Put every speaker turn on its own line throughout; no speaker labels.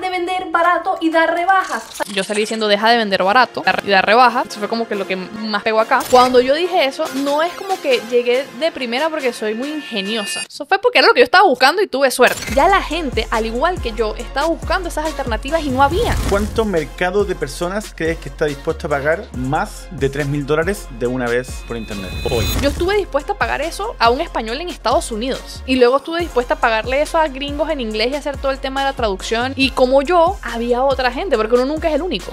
de vender barato y dar rebajas. yo salí diciendo deja de vender barato y dar rebajas. Eso fue como que lo que más pegó acá. Cuando yo dije eso, no es como que llegué de primera porque soy muy ingeniosa. Eso fue porque era lo que yo estaba buscando y tuve suerte. Ya la gente, al igual que yo, estaba buscando esas alternativas y no había.
¿Cuánto mercado de personas crees que está dispuesto a pagar más de 3 mil dólares de una vez por internet hoy?
Yo estuve dispuesta a pagar eso a un español en Estados Unidos. Y luego estuve dispuesta a pagarle eso a gringos en inglés y hacer todo el tema de la traducción y como yo, había otra gente, porque uno nunca es el único.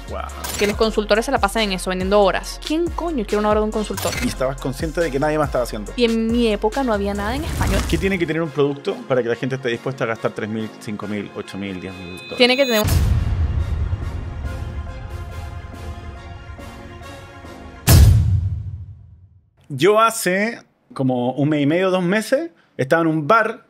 Que los consultores se la pasan en eso, vendiendo horas. ¿Quién coño quiere una hora de un consultor? Y estabas consciente de que nadie más estaba haciendo. Y en mi época no había nada en español.
¿Qué tiene que tener un producto para que la gente esté dispuesta a gastar 3.000, 5.000, 8.000, 10.000 dólares? Tiene que tener... Yo hace como un mes y medio, dos meses, estaba en un bar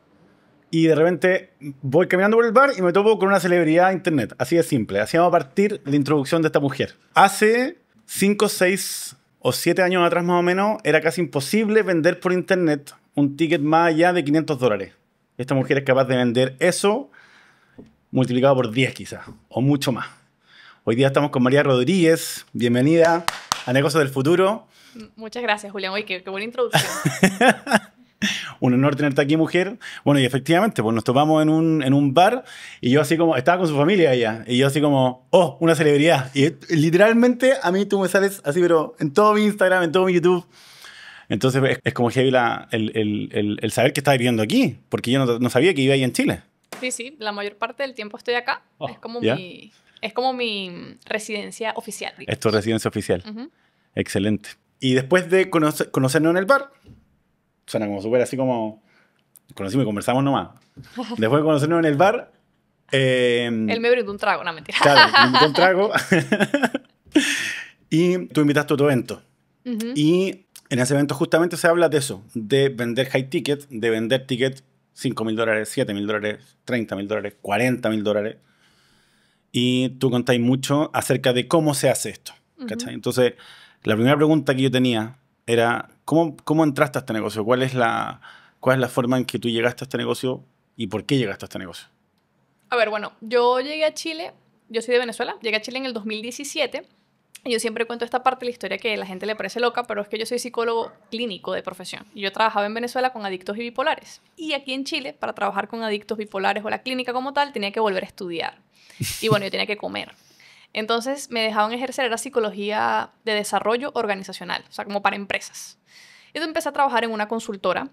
y de repente voy caminando por el bar y me topo con una celebridad de internet. Así de simple. Así vamos a partir la introducción de esta mujer. Hace 5, 6 o 7 años atrás más o menos, era casi imposible vender por internet un ticket más allá de 500 dólares. Esta mujer es capaz de vender eso multiplicado por 10 quizás, o mucho más. Hoy día estamos con María Rodríguez. Bienvenida a Negocios del Futuro.
Muchas gracias, Julián. Uy, qué, qué buena introducción.
un honor tenerte aquí, mujer. Bueno, y efectivamente, pues nos topamos en un, bar y yo así como, estaba con su familia allá y yo así como, oh, una celebridad. Y eh, literalmente a mí tú me sales así, pero en todo mi Instagram, en todo mi YouTube. Entonces es, como heavy la, el, saber que estás viviendo aquí, porque yo no, sabía que iba ahí en Chile.
Sí, sí, la mayor parte del tiempo estoy acá. Oh, es, como mi, es como mi residencia oficial. Es tu
residencia oficial. Excelente. Y después de conocernos en el bar, suena como súper así como conocimos y conversamos nomás. Después de conocernos en el bar. Eh, Él me
brindó un trago, no mentira. Claro, un trago.
y tú invitaste a tu evento.
Y
en ese evento justamente se habla de eso, de vender high ticket, de vender ticket 5 mil dólares, 7 mil dólares, 30 mil dólares, 40 mil dólares. Y tú contáis mucho acerca de cómo se hace esto. Entonces, la primera pregunta que yo tenía era, ¿Cómo, entraste a este negocio? ¿Cuál es, la, ¿Cuál es la forma en que tú llegaste a este negocio y por qué llegaste a este negocio?
A ver, bueno, yo llegué a Chile, yo soy de Venezuela, llegué a Chile en el 2017. Y Yo siempre cuento esta parte de la historia que a la gente le parece loca, pero es que yo soy psicólogo clínico de profesión. Y yo trabajaba en Venezuela con adictos y bipolares. Y aquí en Chile, para trabajar con adictos bipolares o la clínica como tal, tenía que volver a estudiar. Y bueno, yo tenía que comer. Entonces me dejaban ejercer la psicología de desarrollo organizacional, o sea, como para empresas. Yo empecé a trabajar en una consultora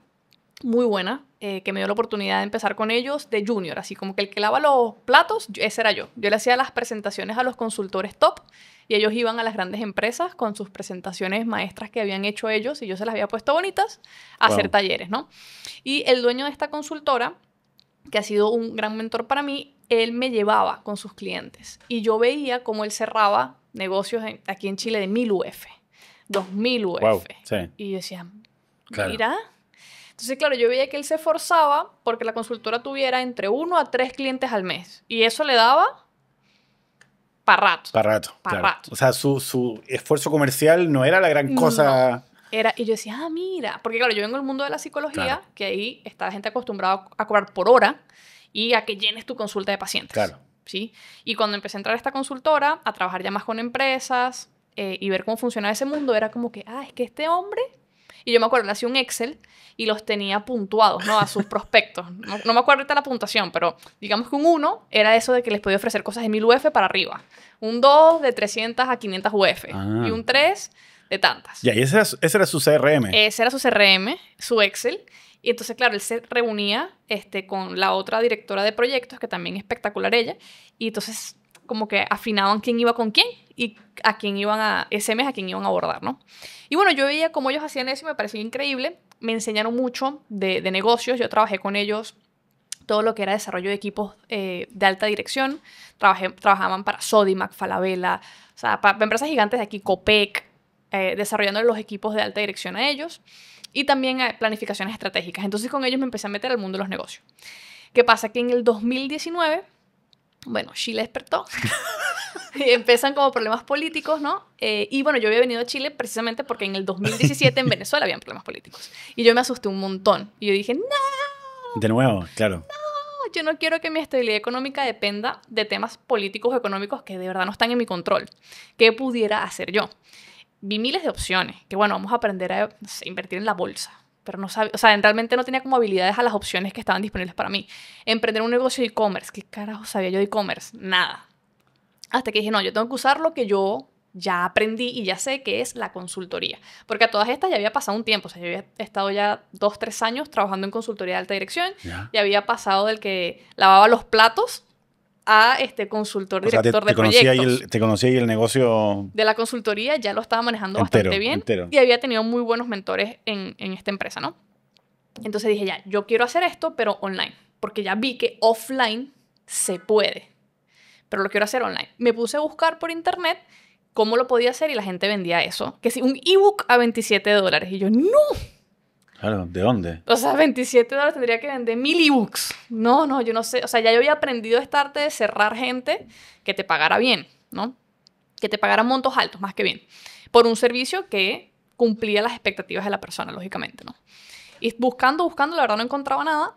muy buena, eh, que me dio la oportunidad de empezar con ellos de junior, así como que el que lava los platos, ese era yo. Yo le hacía las presentaciones a los consultores top y ellos iban a las grandes empresas con sus presentaciones maestras que habían hecho ellos y yo se las había puesto bonitas a hacer talleres, ¿no? Y el dueño de esta consultora, que ha sido un gran mentor para mí, él me llevaba con sus clientes y yo veía cómo él cerraba negocios aquí en Chile de 1000 UF, 2000 UF. Y yo Y decía, mira. Entonces, claro, yo veía que él se esforzaba porque la consultora tuviera entre uno a tres clientes al mes. Y eso le daba para rato.
Para rato. O sea, su, esfuerzo comercial no era la gran cosa.
Era, y yo decía, ah, mira, porque claro, yo vengo del mundo de la psicología, que ahí está la gente acostumbrada a cobrar por hora y a que llenes tu consulta de pacientes. Claro. ¿sí? Y cuando empecé a entrar a esta consultora, a trabajar ya más con empresas eh, y ver cómo funcionaba ese mundo, era como que, ah, es que este hombre y yo me acuerdo, le hacía un Excel y los tenía puntuados, ¿no? A sus prospectos. No, me acuerdo ahorita la puntuación, pero digamos que un 1 era eso de que les podía ofrecer cosas de 1000 UF para arriba. Un 2 de 300 a 500 UF. Ah. Y un 3 de tantas. Ya,
y ese ese era, su CRM. Ese
era su CRM, su Excel. Y entonces, claro, él se reunía este, con la otra directora de proyectos, que también es espectacular ella, y entonces como que afinaban quién iba con quién y a quién iban a, ese mes a quién iban a abordar, ¿no? Y bueno, yo veía cómo ellos hacían eso y me pareció increíble. Me enseñaron mucho de, negocios, yo trabajé con ellos todo lo que era desarrollo de equipos eh, de alta dirección. trabajaban para Sodimac, Falabella, o sea, para empresas gigantes de aquí, Copec, eh, desarrollando los equipos de alta dirección a ellos y también a eh, planificaciones estratégicas. Entonces con ellos me empecé a meter al mundo de los negocios. ¿Qué pasa? Que en el 2019, bueno, Chile despertó. y empiezan como problemas políticos, ¿no? Eh, y bueno, yo había venido a Chile precisamente porque en el 2017 en Venezuela habían problemas políticos. Y yo me asusté un montón. Y yo dije, no.
De nuevo, claro.
No, yo no quiero que mi estabilidad económica dependa de temas políticos o económicos que de verdad no están en mi control. ¿Qué pudiera hacer yo? vi miles de opciones, que bueno, vamos a aprender a invertir en la bolsa, pero no sabía, o sea, realmente no tenía como habilidades a las opciones que estaban disponibles para mí. Emprender un negocio de e-commerce, ¿qué carajo sabía yo de e-commerce? Nada. Hasta que dije, no, yo tengo que usar lo que yo ya aprendí y ya sé que es la consultoría. Porque a todas estas ya había pasado un tiempo, o sea, yo había estado ya dos, tres años trabajando en consultoría de alta dirección, y había pasado del que lavaba los platos a este consultor, director de proyectos. el,
te conocí ahí el negocio...
De la consultoría, ya lo estaba manejando bastante bien y había tenido muy buenos mentores en, esta empresa, ¿no? Entonces dije, ya, yo quiero hacer esto, pero online, porque ya vi que offline se puede, pero lo quiero hacer online. Me puse a buscar por internet cómo lo podía hacer y la gente vendía eso, que si un ebook a 27 dólares y yo, no,
Claro, ¿de dónde? O sea,
27 dólares tendría que vender mil ebooks. No, no, yo no sé. O sea, ya yo había aprendido esta arte de cerrar gente que te pagara bien, ¿no? Que te pagara montos altos, más que bien. Por un servicio que cumplía las expectativas de la persona, lógicamente, ¿no? Y buscando, buscando, la verdad no encontraba nada.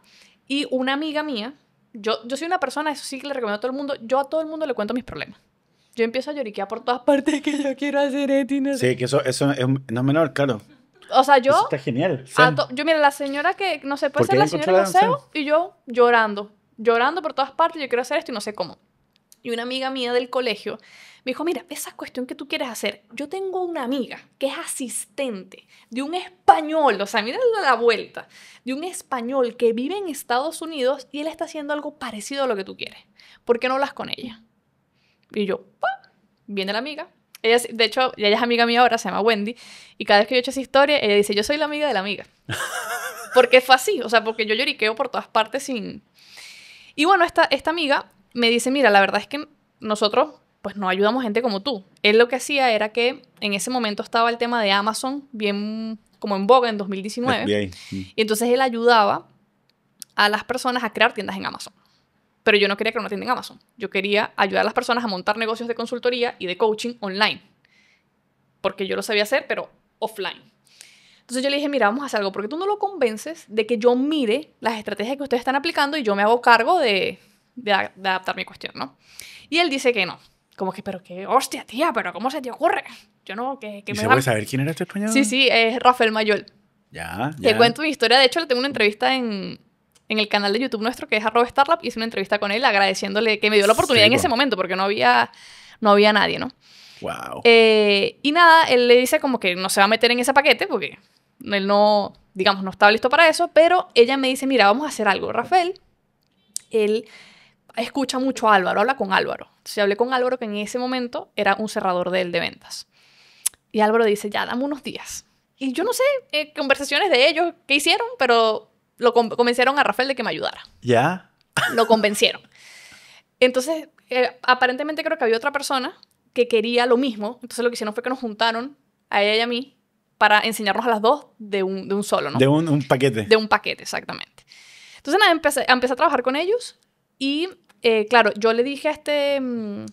Y una amiga mía, yo, yo soy una persona, eso sí que le recomiendo a todo el mundo, yo a todo el mundo le cuento mis problemas. Yo empiezo a lloriquear por todas partes que yo quiero hacer esto Sí,
que eso, eso es, no es menor, claro.
O sea, yo. está genial. Yo, mira, la señora que. No sé, puede ser la señora del y yo llorando. Llorando por todas partes. Yo quiero hacer esto y no sé cómo. Y una amiga mía del colegio me dijo: Mira, esa cuestión que tú quieres hacer. Yo tengo una amiga que es asistente de un español. O sea, mira la vuelta. De un español que vive en Estados Unidos y él está haciendo algo parecido a lo que tú quieres. ¿Por qué no hablas con ella? Y yo, ¡pum! viene la amiga, ella, de hecho, ella es amiga mía ahora, se llama Wendy, y cada vez que yo echo esa historia, ella dice, yo soy la amiga de la amiga. porque fue así, o sea, porque yo lloriqueo por todas partes sin... Y bueno, esta, esta amiga me dice, mira, la verdad es que nosotros pues no ayudamos gente como tú. Él lo que hacía era que en ese momento estaba el tema de Amazon bien como en boga en 2019. Y entonces él ayudaba a las personas a crear tiendas en Amazon. Pero yo no quería que no tienda Amazon. Yo quería ayudar a las personas a montar negocios de consultoría y de coaching online. Porque yo lo sabía hacer, pero offline. Entonces yo le dije, mira, vamos a hacer algo, porque tú no lo convences de que yo mire las estrategias que ustedes están aplicando y yo me hago cargo de, de, adaptar mi cuestión, ¿no? Y él dice que no. Como que, pero qué, hostia, tía, pero ¿cómo se te ocurre? Yo no, que, me... ¿Se puede saber
quién era este español? Sí, sí,
es Rafael Mayol.
Ya, ya. Te cuento
mi historia, de hecho le tengo una entrevista en, en el canal de YouTube nuestro, que es arroba Starlab, hice una entrevista con él agradeciéndole que me dio la oportunidad en ese momento, porque no había, no había nadie, ¿no? Wow. Eh, y nada, él le dice como que no se va a meter en ese paquete, porque él no, digamos, no estaba listo para eso, pero ella me dice, mira, vamos a hacer algo, Rafael. Él escucha mucho a Álvaro, habla con Álvaro. se hablé con Álvaro, que en ese momento era un cerrador de él de ventas. Y Álvaro dice, ya, dame unos días. Y yo no sé, eh, conversaciones de ellos, qué hicieron, pero lo convencieron a Rafael de que me ayudara. ¿Ya? Lo convencieron. Entonces, eh, aparentemente creo que había otra persona que quería lo mismo. Entonces lo que hicieron fue que nos juntaron a ella y a mí para enseñarnos a las dos de un, solo, ¿no? De un,
paquete. De un
paquete, exactamente. Entonces, nada, empecé, empecé a trabajar con ellos y, eh, claro, yo le dije a este mm,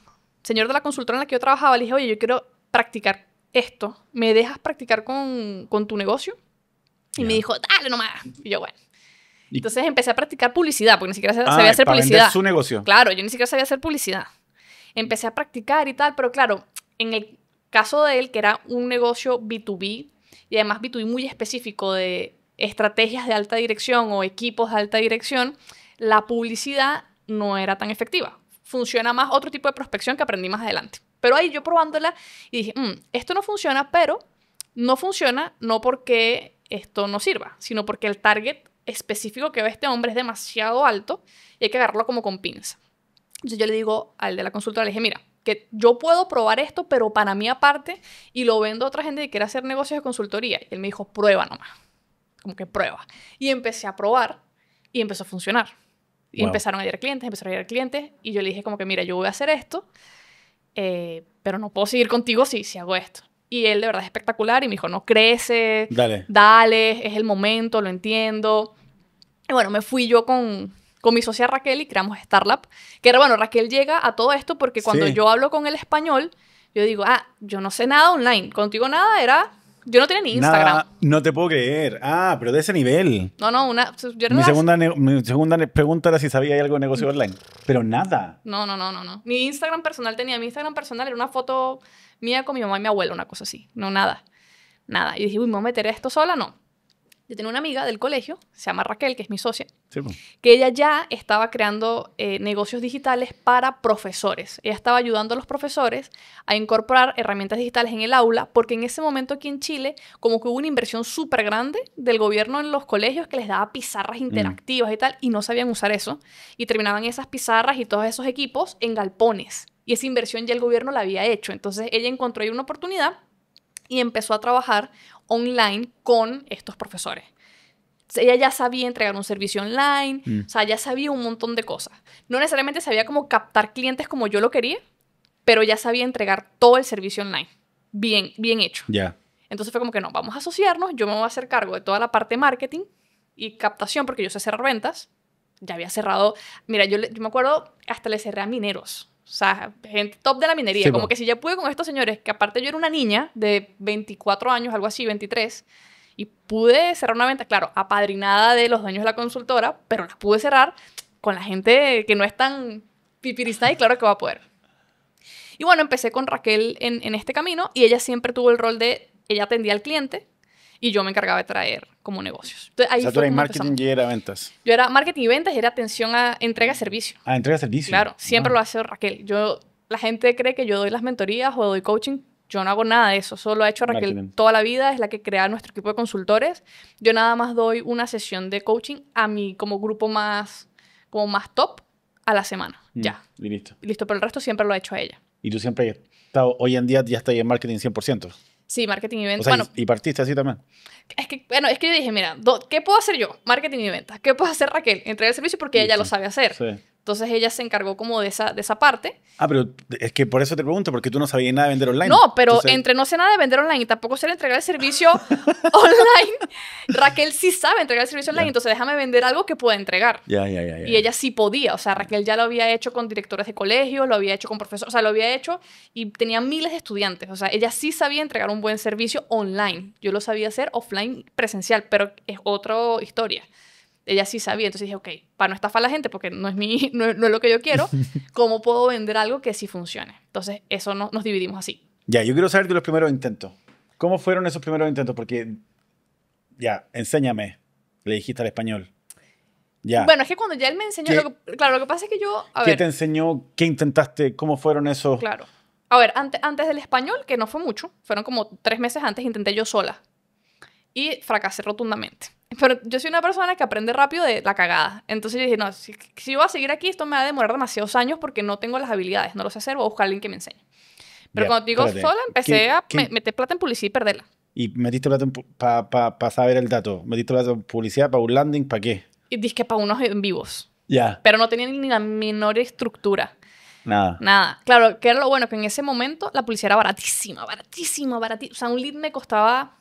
señor de la consultora en la que yo trabajaba, le dije, oye, yo quiero practicar esto, ¿me dejas practicar con, tu negocio? Y me dijo, dale nomás. Y yo, bueno. Entonces empecé a practicar publicidad, porque ni siquiera sabía ah, hacer para publicidad. su negocio. Claro, yo ni siquiera sabía hacer publicidad. Empecé a practicar y tal, pero claro, en el caso de él, que era un negocio B2B, y además B2B muy específico de estrategias de alta dirección o equipos de alta dirección, la publicidad no era tan efectiva. Funciona más otro tipo de prospección que aprendí más adelante. Pero ahí yo probándola y dije, mm, esto no funciona, pero no funciona no porque esto no sirva, sino porque el target específico que ve este hombre es demasiado alto y hay que agarrarlo como con pinza. Entonces yo le digo al de la consultora le dije, mira, que yo puedo probar esto, pero para mí aparte, y lo vendo a otra gente que quiere hacer negocios de consultoría. Y él me dijo, prueba nomás, como que prueba. Y empecé a probar y empezó a funcionar. Y empezaron a llegar clientes, empezaron a llegar clientes, y yo le dije como que, mira, yo voy a hacer esto, eh, pero no puedo seguir contigo si, si hago esto. Y él de verdad es espectacular y me dijo, no crece, dale, es el momento, lo entiendo. Y bueno, me fui yo con, mi socia Raquel y creamos Starlab. Que era, bueno, Raquel llega a todo esto porque cuando yo hablo con el español, yo digo, ah, yo no sé nada online. Contigo nada era. Yo no tenía ni Instagram.
no te puedo creer. Ah, pero de ese nivel.
No, no, una. Yo mi, segunda
segunda pregunta era si sabía algo de negocio mm. online. Pero nada.
No, no, no, no, no. Mi Instagram personal tenía. Mi Instagram personal era una foto mía con mi mamá y mi abuela, una cosa así. No, nada. Nada. Y dije, uy, ¿me voy a meter esto sola? No yo tenía una amiga del colegio, se llama Raquel, que es mi socia, pues. que ella ya estaba creando eh, negocios digitales para profesores. Ella estaba ayudando a los profesores a incorporar herramientas digitales en el aula, porque en ese momento aquí en Chile, como que hubo una inversión súper grande del gobierno en los colegios que les daba pizarras mm. interactivas y tal, y no sabían usar eso, y terminaban esas pizarras y todos esos equipos en galpones. Y esa inversión ya el gobierno la había hecho. Entonces ella encontró ahí una oportunidad y empezó a trabajar online con estos profesores. Ella ya sabía entregar un servicio online, mm. o sea, ya sabía un montón de cosas. No necesariamente sabía cómo captar clientes como yo lo quería, pero ya sabía entregar todo el servicio online. Bien, bien hecho. Ya. Entonces fue como que no, vamos a asociarnos, yo me voy a hacer cargo de toda la parte marketing y captación, porque yo sé cerrar ventas. Ya había cerrado, mira, yo, yo me acuerdo, hasta le cerré a mineros. O sea, gente top de la minería. como que si ya pude con estos señores, que aparte yo era una niña de 24 años, algo así, 23, y pude cerrar una venta, claro, apadrinada de los dueños de la consultora, pero la pude cerrar con la gente que no es tan pipirista y claro que va a poder. Y bueno, empecé con Raquel en, en este camino y ella siempre tuvo el rol de, ella atendía al cliente, y yo me encargaba de traer como negocios. Entonces, ahí marketing y era ventas. Yo era marketing y ventas y era atención a entrega de servicio.
a ah, entrega de servicio. Claro, siempre lo ah. lo
hace Raquel. Yo, la gente cree que yo doy las mentorías o doy coaching. Yo no hago nada de eso, solo lo ha hecho Raquel toda la vida, es la que crea nuestro equipo de consultores. Yo nada más doy una sesión de coaching a mi como grupo más, como más top a la semana, mm, ya. Y listo. listo, pero el resto siempre lo ha hecho ella.
Y tú siempre has estado, hoy en día ya estás en marketing 100%.
Sí, marketing y ventas. O bueno,
y partiste así también.
Es que, bueno, es que yo dije, mira, ¿qué puedo hacer yo? Marketing y ventas. ¿Qué puedo hacer Raquel? Entregar el servicio porque ella ya lo sabe hacer. Sí. Entonces ella se encargó como de esa, de esa parte.
Ah, pero es que por eso te pregunto, porque tú no sabías nada de vender online. No, pero entre
no sé nada de vender online y tampoco sé entregar el servicio online, Raquel sí sabe entregar el servicio online, entonces déjame vender algo que pueda entregar. Ya, ya, ya. Y ella sí podía, o sea, Raquel ya lo había hecho con directores de colegios, lo había hecho con profesores, o sea, lo había hecho y tenía miles de estudiantes, o sea, ella sí sabía entregar un buen servicio online. Yo lo sabía hacer offline presencial, pero es otra historia ella sí sabía. Entonces dije, ok, para no estafar a la gente, porque no es, mi, no, lo que yo quiero, ¿cómo puedo vender algo que sí funcione? Entonces, eso no, nos dividimos así.
Ya, yo quiero saber de los primeros intentos. ¿Cómo fueron esos primeros intentos? Porque, ya, enséñame, le dijiste al español. Ya. Bueno, es
que cuando ya él me enseñó, claro, lo que pasa es que yo... ¿Qué te
enseñó? ¿Qué intentaste? ¿Cómo fueron esos? Claro.
A ver, antes, antes del español, que no fue mucho, fueron como tres meses antes, intenté yo sola y fracasé rotundamente. Pero yo soy una persona que aprende rápido de la cagada. Entonces yo dije, no, si, si voy a seguir aquí, esto me va a demorar demasiados años porque no tengo las habilidades, no lo sé hacer, voy a buscar a alguien que me enseñe.
Pero cuando digo sola, empecé a
meter plata en publicidad y perderla.
¿Y metiste plata para pa, para saber el dato? ¿Metiste plata en publicidad, para un landing, para qué?
Y dije que para unos en vivos. Ya. Pero no tenía ni la menor estructura. Nada. Nada. Claro, que era lo bueno, que en ese momento la publicidad era baratísima, baratísima, baratísima. O sea, un lead me costaba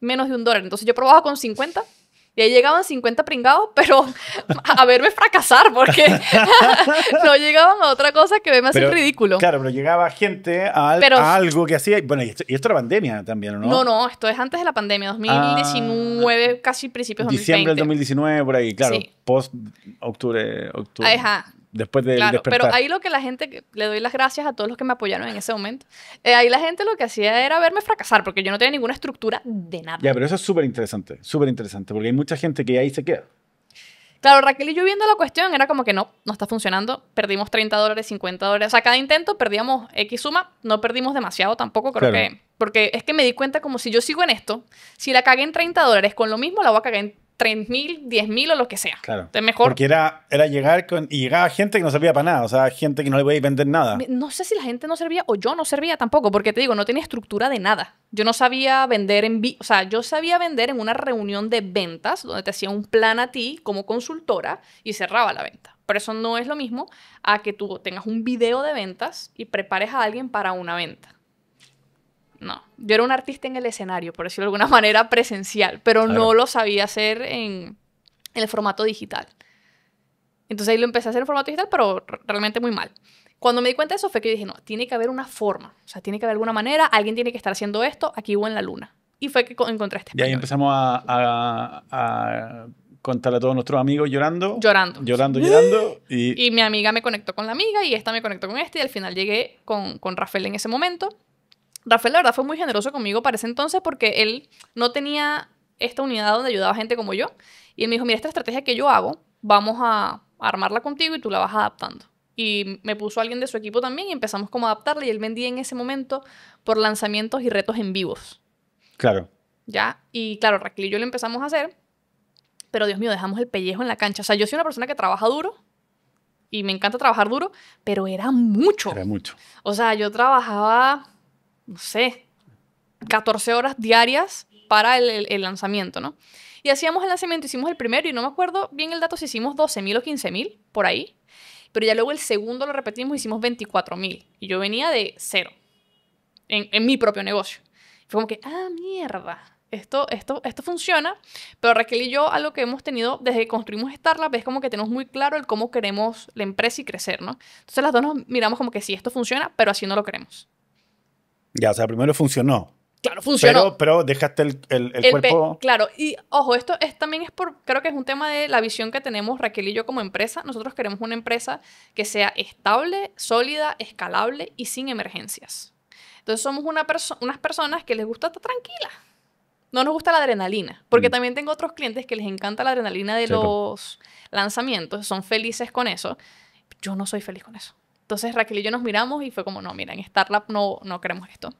menos de un dólar. Entonces yo probaba con 50 y ahí llegaban 50 pringados, pero a verme fracasar, porque no llegaban a otra cosa que me hacía
ridículo. Claro, pero llegaba gente a, algo que hacía. bueno, y esto, era pandemia también, ¿no? No,
no, esto es antes de la pandemia, 2019, ah, casi principios de 2020. Diciembre del
2019, por ahí, claro. Post octubre, octubre. Ajá después de claro, Pero ahí
lo que la gente, le doy las gracias a todos los que me apoyaron en ese momento. Eh, ahí la gente lo que hacía era verme fracasar, porque yo no tenía ninguna estructura de nada. Ya, pero
eso es súper interesante, súper interesante, porque hay mucha gente que ahí se queda.
Claro, Raquel y yo viendo la cuestión era como que no, no está funcionando. Perdimos 30 dólares, 50 dólares. O sea, cada intento perdíamos X suma, no perdimos demasiado tampoco, creo que. Porque es que me di cuenta como si yo sigo en esto, si la cagué en 30 dólares, con lo mismo la voy a cagar en 3.000, mil, mil o lo que sea. Claro. mejor. Porque
era, llegar con. Y llegaba gente que no servía para nada, o sea, gente que no le a vender nada.
No sé si la gente no servía o yo no servía tampoco, porque te digo, no tenía estructura de nada. Yo no sabía vender en. O sea, yo sabía vender en una reunión de ventas donde te hacía un plan a ti como consultora y cerraba la venta. Pero eso no es lo mismo a que tú tengas un video de ventas y prepares a alguien para una venta. No, yo era un artista en el escenario, por decirlo de alguna manera, presencial, pero no lo sabía hacer en, el formato digital. Entonces ahí lo empecé a hacer en formato digital, pero realmente muy mal. Cuando me di cuenta de eso fue que dije, no, tiene que haber una forma, o sea, tiene que haber alguna manera, alguien tiene que estar haciendo esto aquí o en la luna. Y fue que encontré este. Y ahí
empezamos a, a, a contarle a todos nuestros amigos llorando. Llorando. Llorando, llorando. Y...
mi amiga me conectó con la amiga y esta me conectó con este y al final llegué con Rafael en ese momento. Rafael, la verdad, fue muy generoso conmigo para ese entonces porque él no tenía esta unidad donde ayudaba gente como yo. Y él me dijo, mira, esta estrategia que yo hago, vamos a armarla contigo y tú la vas adaptando. Y me puso alguien de su equipo también y empezamos como a adaptarla. Y él vendía en ese momento por lanzamientos y retos en vivos. Claro. Ya, y claro, Raquel y yo lo empezamos a hacer. Pero Dios mío, dejamos el pellejo en la cancha. O sea, yo soy una persona que trabaja duro, y me encanta trabajar duro, pero era mucho. Era mucho. O sea, yo trabajaba no sé, 14 horas diarias para el, lanzamiento, ¿no? Y hacíamos el lanzamiento, hicimos el primero y no me acuerdo bien el dato si hicimos 12.000 o 15.000 por ahí, pero ya luego el segundo lo repetimos, hicimos 24.000 y yo venía de cero en, mi propio negocio. Fue como que, ah, mierda, esto, esto, esto funciona, pero Raquel y yo algo que hemos tenido desde que construimos Starlab es como que tenemos muy claro el cómo queremos la empresa y crecer, ¿no? Entonces las dos nos miramos como que sí, esto funciona, pero así no lo queremos.
Ya, o sea, primero funcionó.
Claro, funcionó.
Pero, dejaste el, el, cuerpo.
Claro, y ojo, esto es, también es por. Creo que es un tema de la visión que tenemos Raquel y yo como empresa. Nosotros queremos una empresa que sea estable, sólida, escalable y sin emergencias. Entonces, somos una unas personas que les gusta estar tranquilas. No nos gusta la adrenalina. Porque mm. también tengo otros clientes que les encanta la adrenalina de los lanzamientos, son felices con eso. Yo no soy feliz con eso. Entonces Raquel y yo nos miramos y fue como, no, mira, en Starlab no, no queremos esto.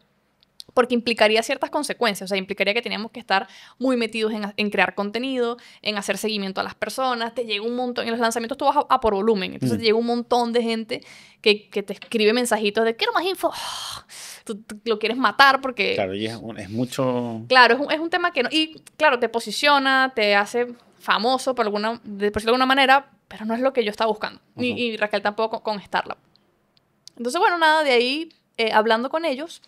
Porque implicaría ciertas consecuencias, o sea, implicaría que teníamos que estar muy metidos en, en crear contenido, en hacer seguimiento a las personas, te llega un montón, en los lanzamientos tú vas a, por volumen, entonces mm. llega un montón de gente que, que, te escribe mensajitos de quiero más info, tú, lo quieres matar porque... Claro,
y es, mucho...
Claro, es un, es un, tema que Y claro, te posiciona, te hace famoso por alguna, de, por alguna manera, pero no es lo que yo estaba buscando, ni y, Raquel tampoco con, con entonces, bueno, nada, de ahí eh, hablando con ellos,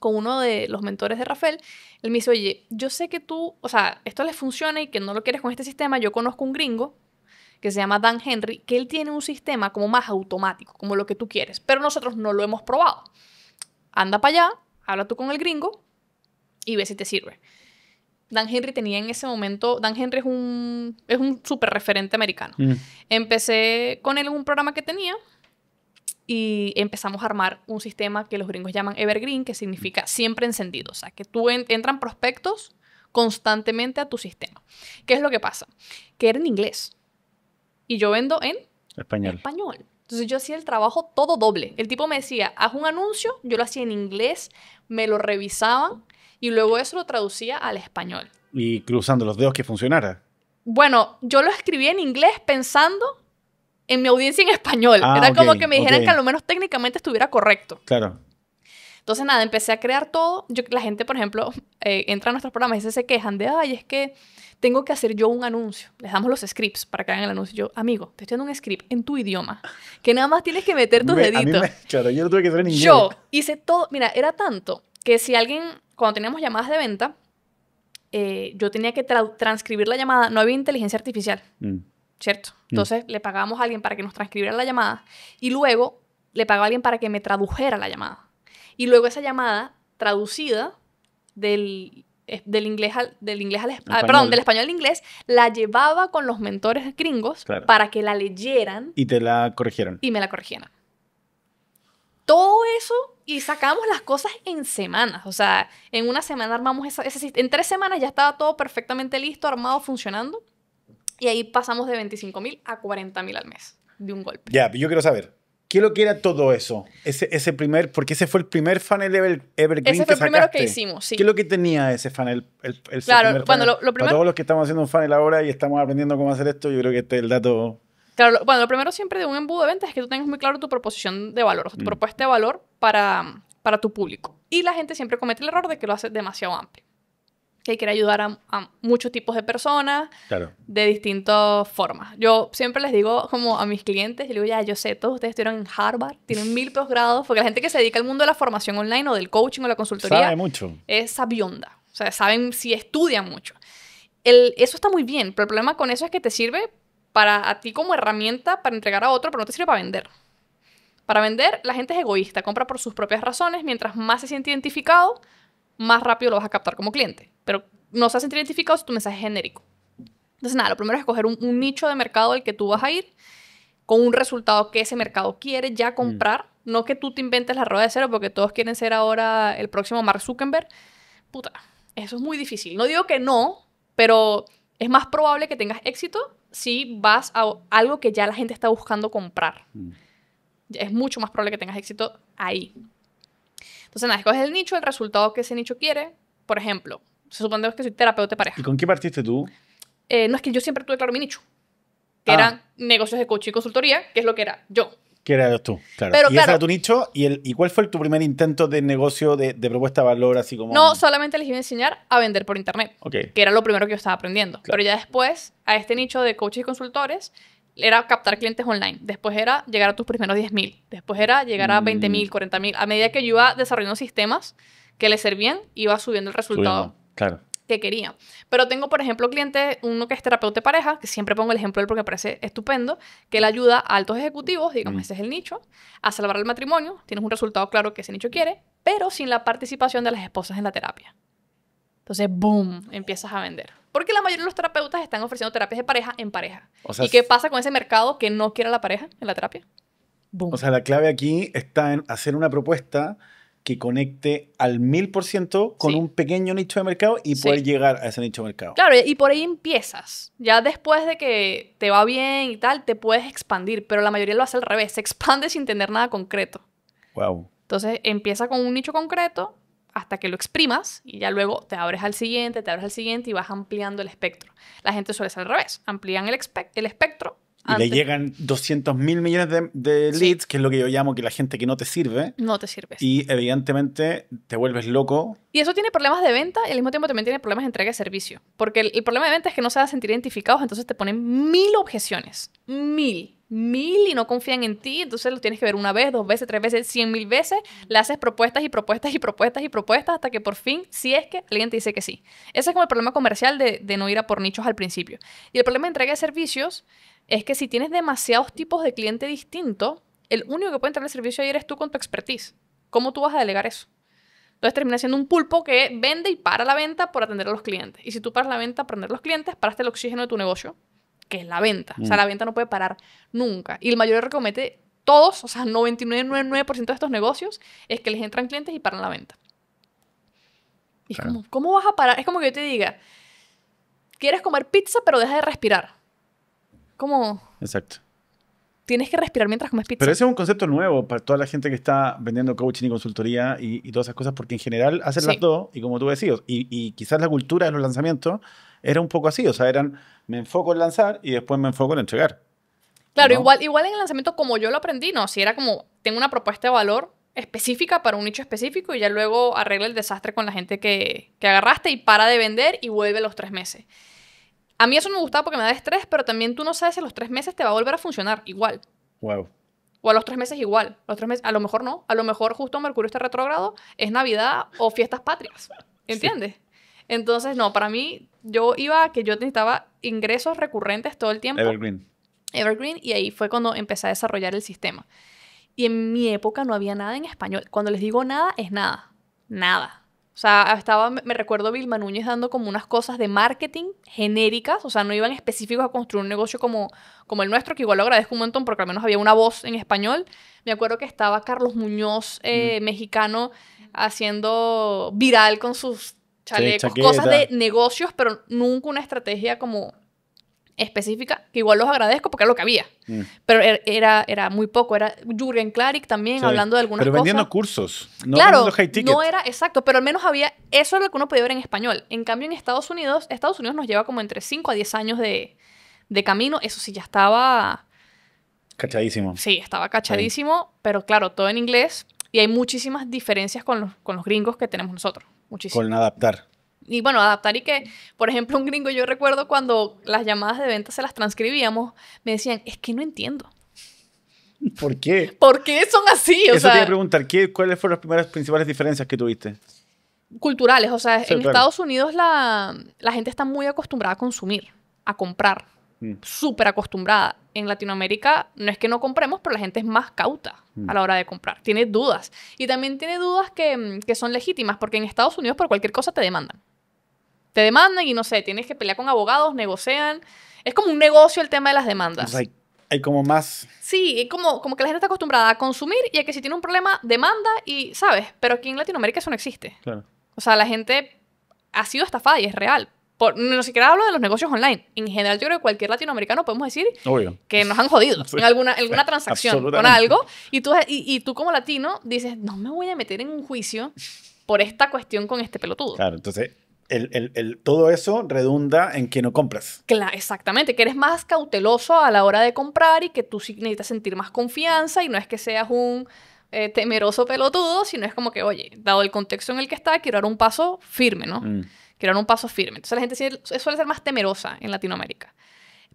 con uno de los mentores de Rafael, él me dice, oye, yo sé que tú, o sea, esto les funciona y que no lo quieres con este sistema, yo conozco un gringo que se llama Dan Henry, que él tiene un sistema como más automático, como lo que tú quieres, pero nosotros no lo hemos probado. Anda para allá, habla tú con el gringo y ve si te sirve. Dan Henry tenía en ese momento, Dan Henry es un, es un súper referente americano. Mm. Empecé con él en un programa que tenía, y empezamos a armar un sistema que los gringos llaman evergreen, que significa siempre encendido, o sea, que tú entran prospectos constantemente a tu sistema. ¿Qué es lo que pasa? Que era en inglés y yo vendo en español. español. Entonces yo hacía el trabajo todo doble. El tipo me decía, haz un anuncio, yo lo hacía en inglés, me lo revisaban y luego eso lo traducía al español.
Y cruzando los dedos que funcionara.
Bueno, yo lo escribí en inglés pensando en mi audiencia en español. Ah, era como que me dijeran que al lo menos técnicamente estuviera correcto. Claro. Entonces, nada, empecé a crear todo. Yo, la gente, por ejemplo, eh, entra a nuestros programas y se, quejan de, ay, es que tengo que hacer yo un anuncio. Les damos los scripts para que hagan el anuncio. Yo, amigo, te estoy dando un script en tu idioma, que nada más tienes que meter tus deditos.
claro, yo no tuve que hacer en inglés. Yo
hice todo. Mira, era tanto que si alguien, cuando teníamos llamadas de venta, eh, yo tenía que transcribir la llamada, no había inteligencia artificial. Mm. ¿cierto? Mm. Entonces le pagábamos a alguien para que nos transcribiera la llamada y luego le pagaba a alguien para que me tradujera la llamada. Y luego esa llamada traducida del, del eh, inglés del inglés al ah, español. del español al inglés, la llevaba con los mentores gringos para que la leyeran.
Y te la corrigieran.
Y me la corrigieran. Todo eso y sacábamos las cosas en semanas. O sea, en una semana armamos esa, En tres semanas ya estaba todo perfectamente listo, armado, funcionando. Y ahí pasamos de 25 mil a 40 mil al mes de un golpe.
Ya, yo quiero saber, ¿Qué lo que era todo eso? Ese, ese primer, porque ese fue el primer funnel ever, evergreen Ese fue el primero que hicimos, sí. ¿Qué es lo que tenía ese funnel? El, claro, lo, primero... todos los que estamos haciendo un funnel ahora y estamos aprendiendo cómo hacer esto, yo creo que este es el dato...
Claro, bueno, lo primero siempre de un embudo de ventas es que tú tengas muy claro tu proposición de valor, tu mm. propuesta de valor para, para tu público. Y la gente siempre comete el error de que lo hace demasiado amplio que quiere ayudar a, muchos tipos de personas de distintas formas. Yo siempre les digo como a mis clientes, yo digo, ya, yo sé, todos ustedes estuvieron en Harvard, tienen mil posgrados, porque la gente que se dedica al mundo de la formación online o del coaching o la consultoría Sabe mucho. es sabionda, o sea, saben si estudian mucho. El, eso está muy bien, pero el problema con eso es que te sirve para ti como herramienta para entregar a otro, pero no te sirve para vender. Para vender, la gente es egoísta, compra por sus propias razones, mientras más se siente identificado, más rápido lo vas a captar como cliente pero nos hacen identificados tu mensaje es genérico. Entonces, nada, lo primero es escoger un, nicho de mercado al que tú vas a ir con un resultado que ese mercado quiere ya mm. comprar. No que tú te inventes la rueda de cero porque todos quieren ser ahora el próximo Mark Zuckerberg. Puta, eso es muy difícil. No digo que no, pero es más probable que tengas éxito si vas a algo que ya la gente está buscando comprar. Mm. Es mucho más probable que tengas éxito ahí. Entonces, nada, escoges el nicho, el resultado que ese nicho quiere. Por ejemplo, se supone que soy terapeuta de pareja. ¿Y con
qué partiste tú?
Eh, no es que yo siempre tuve claro mi nicho, que ah. eran negocios de coaching y consultoría, que es lo que era yo.
Que eras tú, claro. y ese era tu nicho. ¿Y, el, ¿Y cuál fue tu primer intento de negocio de, propuesta de valor? así como No,
solamente les iba a enseñar a vender por internet, que era lo primero que yo estaba aprendiendo. Pero ya después, a este nicho de coaches y consultores, era captar clientes online. Después era llegar a tus primeros 10.000. Después era llegar a 20.000, mm. 40.000. A medida que yo iba desarrollando sistemas que le servían, iba subiendo el resultado. Claro. Que quería. Pero tengo, por ejemplo, clientes, uno que es terapeuta de pareja, que siempre pongo el ejemplo de porque parece estupendo, que le ayuda a altos ejecutivos, digamos, mm. ese es el nicho, a salvar el matrimonio, tienes un resultado claro que ese nicho quiere, pero sin la participación de las esposas en la terapia. Entonces, boom, empiezas a vender. Porque la mayoría de los terapeutas están ofreciendo terapias de pareja en pareja. ¿Y qué pasa con ese mercado que no quiere la pareja en la terapia?
Boom. O sea, la clave aquí está en hacer una propuesta que conecte al mil por ciento con un pequeño nicho de mercado y poder llegar a ese nicho de mercado.
Claro, y por ahí empiezas. Ya después de que te va bien y tal, te puedes expandir, pero la mayoría lo hace al revés, se expande sin tener nada concreto. Wow. Entonces empieza con un nicho concreto hasta que lo exprimas y ya luego te abres al siguiente, te abres al siguiente y vas ampliando el espectro. La gente suele hacer al revés, amplían el espectro y le
llegan 200 mil millones de, leads, que es lo que yo llamo que la gente que no te sirve. No te sirve. Y evidentemente te vuelves loco.
Y eso tiene problemas de venta y al mismo tiempo también tiene problemas de entrega de servicio. Porque el, problema de venta es que no se van a sentir identificados, entonces te ponen mil objeciones. Mil. Mil y no confían en ti, entonces lo tienes que ver una vez, dos veces, tres veces, cien mil veces. Le haces propuestas y propuestas y propuestas y propuestas hasta que por fin, si es que alguien te dice que sí. Ese es como el problema comercial de, de no ir a por nichos al principio. Y el problema de entrega de servicios es que si tienes demasiados tipos de cliente distinto, el único que puede entrar en el servicio ayer eres tú con tu expertise. ¿Cómo tú vas a delegar eso? Entonces termina siendo un pulpo que vende y para la venta por atender a los clientes. Y si tú paras la venta para atender a los clientes, paraste el oxígeno de tu negocio, que es la venta. O sea, mm. la venta no puede parar nunca. Y el mayor error comete todos, o sea, 99,99% de estos negocios, es que les entran clientes y paran la venta. Y ¿cómo vas a parar? Es como que yo te diga, quieres comer pizza pero deja de respirar como... Exacto. Tienes que respirar mientras comes pizza. Pero ese es un
concepto nuevo para toda la gente que está vendiendo coaching y consultoría y, todas esas cosas, porque en general hacen las dos, y como tú decías, y, quizás la cultura de los lanzamientos era un poco así, o sea, eran, me enfoco en lanzar y después me enfoco en entregar.
Claro, igual, igual en el lanzamiento como yo lo aprendí, no, si era como, tengo una propuesta de valor específica para un nicho específico y ya luego arregla el desastre con la gente que, que agarraste y para de vender y vuelve los tres meses. A mí eso no me gustaba porque me da estrés, pero también tú no sabes si a los tres meses te va a volver a funcionar igual. Wow. O a los tres meses igual. A, los tres meses, a lo mejor no. A lo mejor justo Mercurio está retrógrado, es Navidad o fiestas patrias. ¿Entiendes? Entonces, no, para mí, yo iba a que yo necesitaba ingresos recurrentes todo el tiempo. Evergreen. Evergreen, y ahí fue cuando empecé a desarrollar el sistema. Y en mi época no había nada en español. Cuando les digo nada, es nada. Nada. O sea, estaba, me recuerdo Vilma Núñez dando como unas cosas de marketing genéricas, o sea, no iban específicos a construir un negocio como, como el nuestro, que igual lo agradezco un montón porque al menos había una voz en español. Me acuerdo que estaba Carlos Muñoz, eh, mm. mexicano, haciendo viral con sus chalecos, cosas de negocios, pero nunca una estrategia como específica, que igual los agradezco porque era lo que había. Mm. Pero er, era, era muy poco. Era Jürgen Klarik también hablando de algunas cosas. Pero vendiendo
cursos, no claro, No era
exacto, pero al menos había. Eso es lo que uno podía ver en español. En cambio, en Estados Unidos, Estados Unidos nos lleva como entre 5 a 10 años de, camino. Eso sí, ya estaba.
Cachadísimo. Sí,
estaba cachadísimo, pero claro, todo en inglés. Y hay muchísimas diferencias con los, con los gringos que tenemos nosotros. Muchísimas.
Con adaptar.
Y bueno, adaptar y que, por ejemplo, un gringo, yo recuerdo cuando las llamadas de venta se las transcribíamos, me decían, es que no entiendo. ¿Por qué? ¿Por qué son así? Eso te iba a
preguntar, ¿qué, ¿cuáles fueron las primeras principales diferencias que tuviste?
Culturales, o sea, en Estados Unidos la, gente está muy acostumbrada a consumir, a comprar, mm. súper acostumbrada. En Latinoamérica no es que no compremos, pero la gente es más cauta mm. a la hora de comprar, tiene dudas. Y también tiene dudas que son legítimas, porque en Estados Unidos por cualquier cosa te demandan te demandan y no sé, tienes que pelear con abogados, negocian. Es como un negocio el tema de las demandas. hay,
hay como más.
Sí, es como, como que la gente está acostumbrada a consumir y es que si tiene un problema, demanda y, ¿sabes? Pero aquí en Latinoamérica eso no existe. Claro. O sea, la gente ha sido estafada y es real. Por, no siquiera hablo de los negocios online. En general, yo creo que cualquier latinoamericano podemos decir
que nos han jodido en alguna, alguna transacción con algo.
Y tú, y, y tú como latino dices, no me voy a meter en un juicio por esta cuestión con este pelotudo. Claro,
entonces el, todo eso redunda en que no compras.
exactamente, que eres más cauteloso a la hora de comprar y que tú sí necesitas sentir más confianza y no es que seas un eh, temeroso pelotudo, sino es como que, oye, dado el contexto en el que está, quiero dar un paso firme, ¿no? Mm. Quiero dar un paso firme. Entonces la gente suele ser más temerosa en Latinoamérica.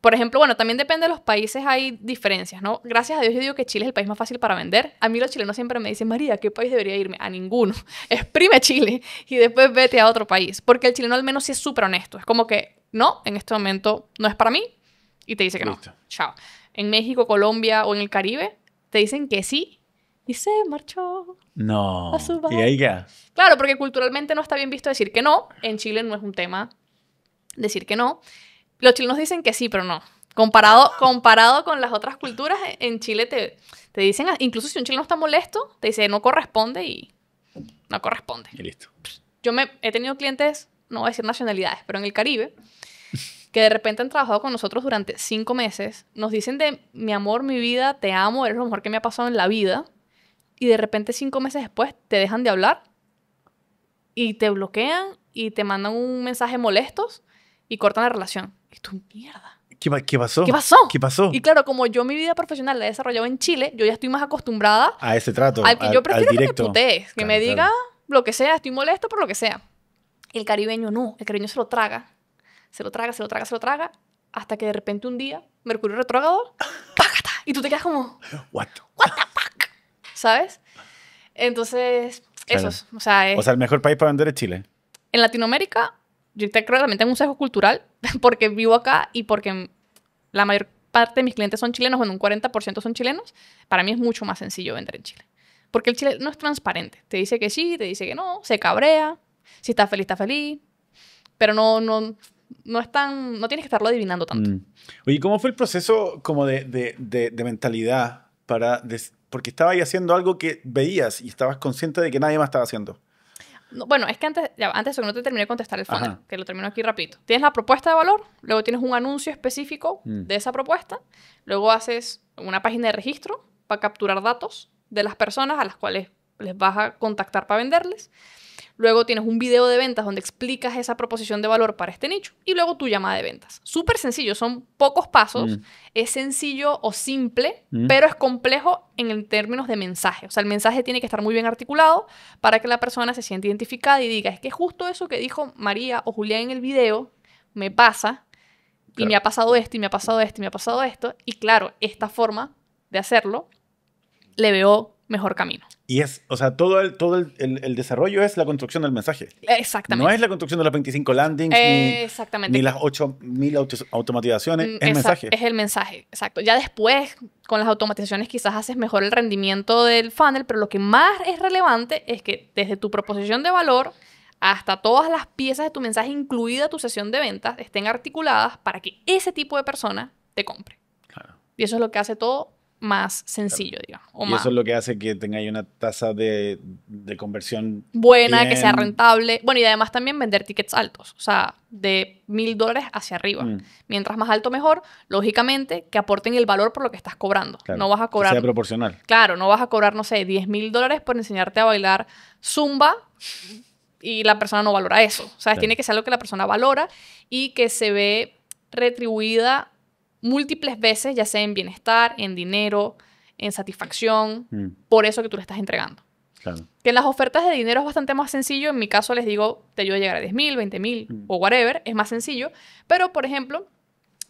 Por ejemplo, bueno, también depende de los países, hay diferencias, ¿no? Gracias a Dios yo digo que Chile es el país más fácil para vender. A mí los chilenos siempre me dicen, María, ¿qué país debería irme? A ninguno. Exprime Chile y después vete a otro país. Porque el chileno al menos sí es súper honesto. Es como que, no, en este momento no es para mí y te dice que no. Chao. En México, Colombia o en el Caribe te dicen que sí y se marchó.
No. ¿Y ahí ya.
Claro, porque culturalmente no está bien visto decir que no. En Chile no es un tema decir que no los chilenos dicen que sí, pero no. Comparado, comparado con las otras culturas, eh, en Chile te, te dicen, ah, incluso si un chileno está molesto, te dice no corresponde y no corresponde. Y listo. Yo me, he tenido clientes, no voy a decir nacionalidades, pero en el Caribe, que de repente han trabajado con nosotros durante cinco meses, nos dicen de mi amor, mi vida, te amo, eres lo mejor que me ha pasado en la vida, y de repente cinco meses después te dejan de hablar y te bloquean y te mandan un mensaje molestos y cortan la relación. Y tú,
mierda. ¿Qué, ¿Qué, pasó? ¿Qué pasó? ¿Qué pasó? Y
claro, como yo mi vida profesional la he desarrollado en Chile, yo ya estoy más acostumbrada
a ese trato. Al, que yo prefiero que me que me diga
lo que sea, estoy molesto por lo que sea. El caribeño no, el caribeño se lo traga, se lo traga, se lo traga, se lo traga, hasta que de repente un día, Mercurio retrógrado, ¡págata! Y tú te quedas como, ¿What? ¿What the fuck? ¿Sabes? Entonces, eso. O sea, es, o sea,
el mejor país para vender es Chile.
En Latinoamérica, yo creo que también tengo un sesgo cultural porque vivo acá y porque la mayor parte de mis clientes son chilenos, bueno, un 40% son chilenos, para mí es mucho más sencillo vender en Chile. Porque el Chile no es transparente. Te dice que sí, te dice que no, se cabrea. Si está feliz, está feliz. Pero no, no, no es no tienes que estarlo adivinando tanto. Mm.
Oye, ¿cómo fue el proceso como de, de, de, de mentalidad para... porque estabas haciendo algo que veías y estabas consciente de que nadie más estaba haciendo
bueno, es que antes, ya, antes de no te terminé de contestar el fondo, que lo termino aquí rapidito. Tienes la propuesta de valor, luego tienes un anuncio específico mm. de esa propuesta, luego haces una página de registro para capturar datos de las personas a las cuales les vas a contactar para venderles. Luego tienes un video de ventas donde explicas esa proposición de valor para este nicho. Y luego tu llamada de ventas. Súper sencillo, son pocos pasos. Mm. Es sencillo o simple, mm. pero es complejo en términos de mensaje. O sea, el mensaje tiene que estar muy bien articulado para que la persona se sienta identificada y diga, es que justo eso que dijo María o Julián en el video me pasa. Y me ha pasado esto, y me ha pasado esto, y me ha pasado esto. Y claro, esta forma de hacerlo le veo mejor camino.
Y es, o sea, todo el, todo el, desarrollo es la construcción del mensaje.
Exactamente. No
es la construcción de las 25 landings, ni, las 8.000 automatizaciones, mm, es el mensaje. Es
el mensaje, exacto. Ya después, con las automatizaciones, quizás haces mejor el rendimiento del funnel, pero lo que más es relevante es que desde tu proposición de valor hasta todas las piezas de tu mensaje, incluida tu sesión de ventas, estén articuladas para que ese tipo de persona te compre. Claro. Y eso es lo que hace todo más sencillo, digamos. y eso es
lo que hace que tengáis una tasa de, conversión buena, que sea
rentable. Bueno, y además también vender tickets altos, o sea, de mil dólares hacia arriba. Mm. Mientras más alto, mejor. Lógicamente, que aporten el valor por lo que estás cobrando. no vas a cobrar. Que sea proporcional. Claro, no vas a cobrar, no sé, 10 mil dólares por enseñarte a bailar zumba y la persona no valora eso. O sea, tiene que ser algo que la persona valora y que se ve retribuida múltiples veces, ya sea en bienestar, en dinero, en satisfacción, mm. por eso que tú le estás entregando. Que en las ofertas de dinero es bastante más sencillo. En mi caso les digo, te ayuda a llegar a 10 mil, mil mm. o whatever, es más sencillo. Pero, por ejemplo,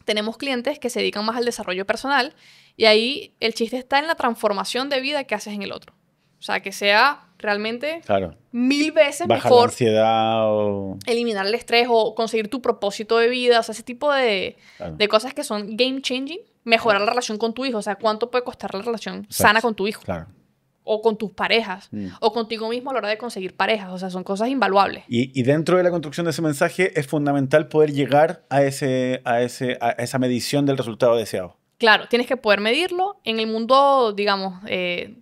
tenemos clientes que se dedican más al desarrollo personal y ahí el chiste está en la transformación de vida que haces en el otro. O sea, que sea realmente claro. mil veces Bajar mejor. La
ansiedad o...
Eliminar el estrés o conseguir tu propósito de vida, o sea, ese tipo de, cosas que son game changing. Mejorar la relación con tu hijo, o sea, ¿cuánto puede costar la relación sana con tu hijo? Claro. O con tus parejas, mm. o contigo mismo a la hora de conseguir parejas, o sea, son cosas invaluables.
Y, y, dentro de la construcción de ese mensaje es fundamental poder llegar a, ese, a, ese, esa medición del resultado deseado.
Claro, tienes que poder medirlo. En el mundo, digamos, eh,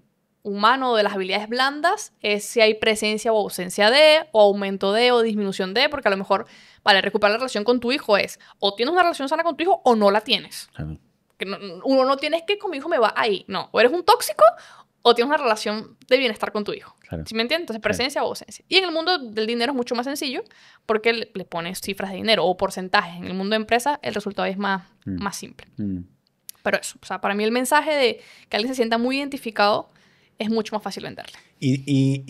humano de las habilidades blandas es si hay presencia o ausencia de, o aumento de, o disminución de, porque a lo mejor, vale, recuperar la relación con tu hijo es o tienes una relación sana con tu hijo o no la tienes. Que uno no tienes que con mi hijo me va ahí. No, o eres un tóxico o tienes una relación de bienestar con tu hijo. me entiendes? Entonces, presencia o ausencia. Y en el mundo del dinero es mucho más sencillo porque le, pones cifras de dinero o porcentajes. En el mundo de empresa el resultado es más, mm. más simple. Mm. Pero eso, o sea, para mí el mensaje de que alguien se sienta muy identificado es mucho más fácil venderle.
¿Y,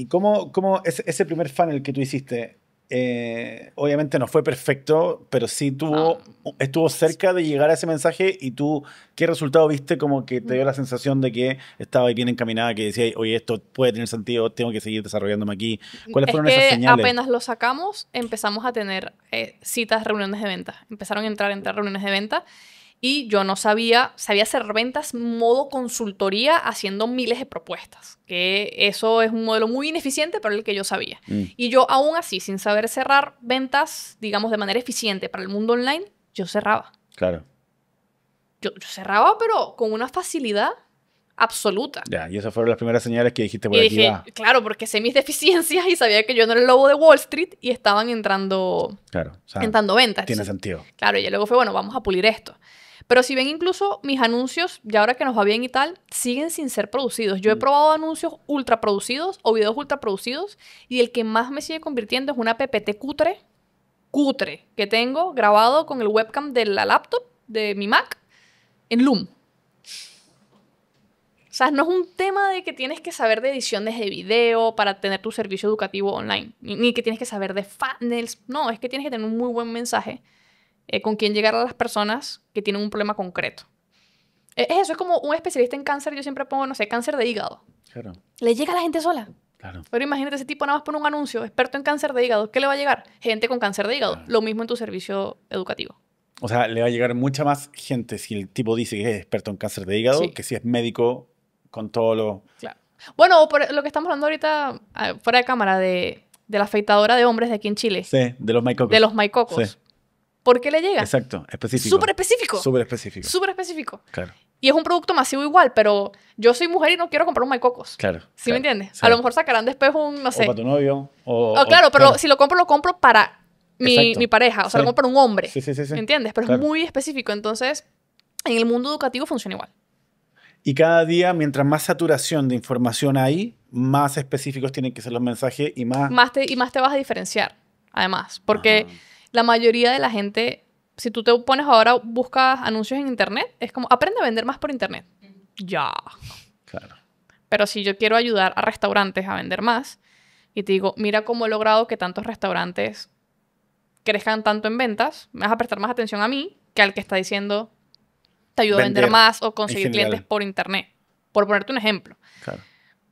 y, cómo, cómo ese, ese, primer funnel que tú hiciste? Eh, obviamente no fue perfecto, pero sí tuvo, estuvo cerca de llegar a ese mensaje y tú, ¿qué resultado viste? Como que te dio mm. la sensación de que estaba bien encaminada, que decía, oye, esto puede tener sentido, tengo que seguir desarrollándome aquí. ¿Cuáles fueron esas señales? Apenas
lo sacamos, empezamos a tener eh, citas, reuniones de venta. Empezaron a entrar, entrar reuniones de venta y yo no sabía, sabía hacer ventas modo consultoría haciendo miles de propuestas, que eso es un modelo muy ineficiente, pero el que yo sabía. Mm. Y yo aún así, sin saber cerrar ventas, digamos, de manera eficiente para el mundo online, yo cerraba. Claro. Yo, cerraba, pero con una facilidad absoluta.
Ya, y esas fueron las primeras señales que dijiste por aquí
Claro, porque sé mis deficiencias y sabía que yo no era el lobo de Wall Street y estaban entrando,
claro, entrando ventas. Tiene sentido.
Claro, y luego fue, bueno, vamos a pulir esto. Pero si ven incluso mis anuncios, ya ahora que nos va bien y tal, siguen sin ser producidos. Yo he mm. probado anuncios ultra producidos o videos ultra producidos y el que más me sigue convirtiendo es una PPT cutre, cutre, que tengo grabado con el webcam de la laptop de mi Mac en Loom. O sea, no es un tema de que tienes que saber de ediciones de video para tener tu servicio educativo online, ni que tienes que saber de funnels, no, es que tienes que tener un muy buen mensaje eh, con quien llegar a las personas que tienen un problema concreto. E-, eso, es como un especialista en cáncer, yo siempre pongo, no sé, cáncer de hígado. Claro. Le llega a la gente sola. Claro. Pero imagínate, ese tipo nada más pone un anuncio, experto en cáncer de hígado, ¿qué le va a llegar? Gente con cáncer de hígado. Lo mismo en tu servicio educativo.
O sea, le va a llegar mucha más gente si el tipo dice que es experto en cáncer de hígado que si es médico con todo lo...
Claro. Bueno, por lo que estamos hablando ahorita ah, fuera de cámara de, de la afeitadora de hombres de aquí en Chile. Sí,
de los maicocos. De los maicocos. Sí
por qué le llega. Exacto,
específico. Súper específico. Súper específico. Súper específico. Claro.
Y es un producto masivo igual, pero yo soy mujer y no quiero comprar un MyCocos.
Claro. ¿Sí me
entiendes? A lo mejor sacarán después un, no sé. para tu
novio. O, oh, claro, pero si
lo compro, lo compro para
mi, mi pareja. O sea, lo compro para un
hombre. Sí, sí, sí. ¿Me entiendes? Pero es muy específico. Entonces, en el mundo educativo funciona igual.
Y cada día, mientras más saturación de información hay, más específicos tienen que ser los mensajes y más...
más y más te vas a diferenciar, además. Porque... Ah la mayoría de la gente, si tú te pones ahora, buscas anuncios en internet, es como, aprende a vender más por internet. Ya. Claro. Pero si yo quiero ayudar a restaurantes a vender más, y te digo, mira cómo he logrado que tantos restaurantes crezcan tanto en ventas, me vas a prestar más atención a mí que al que está diciendo, te ayudo a vender más o conseguir clientes por internet. Por ponerte un ejemplo.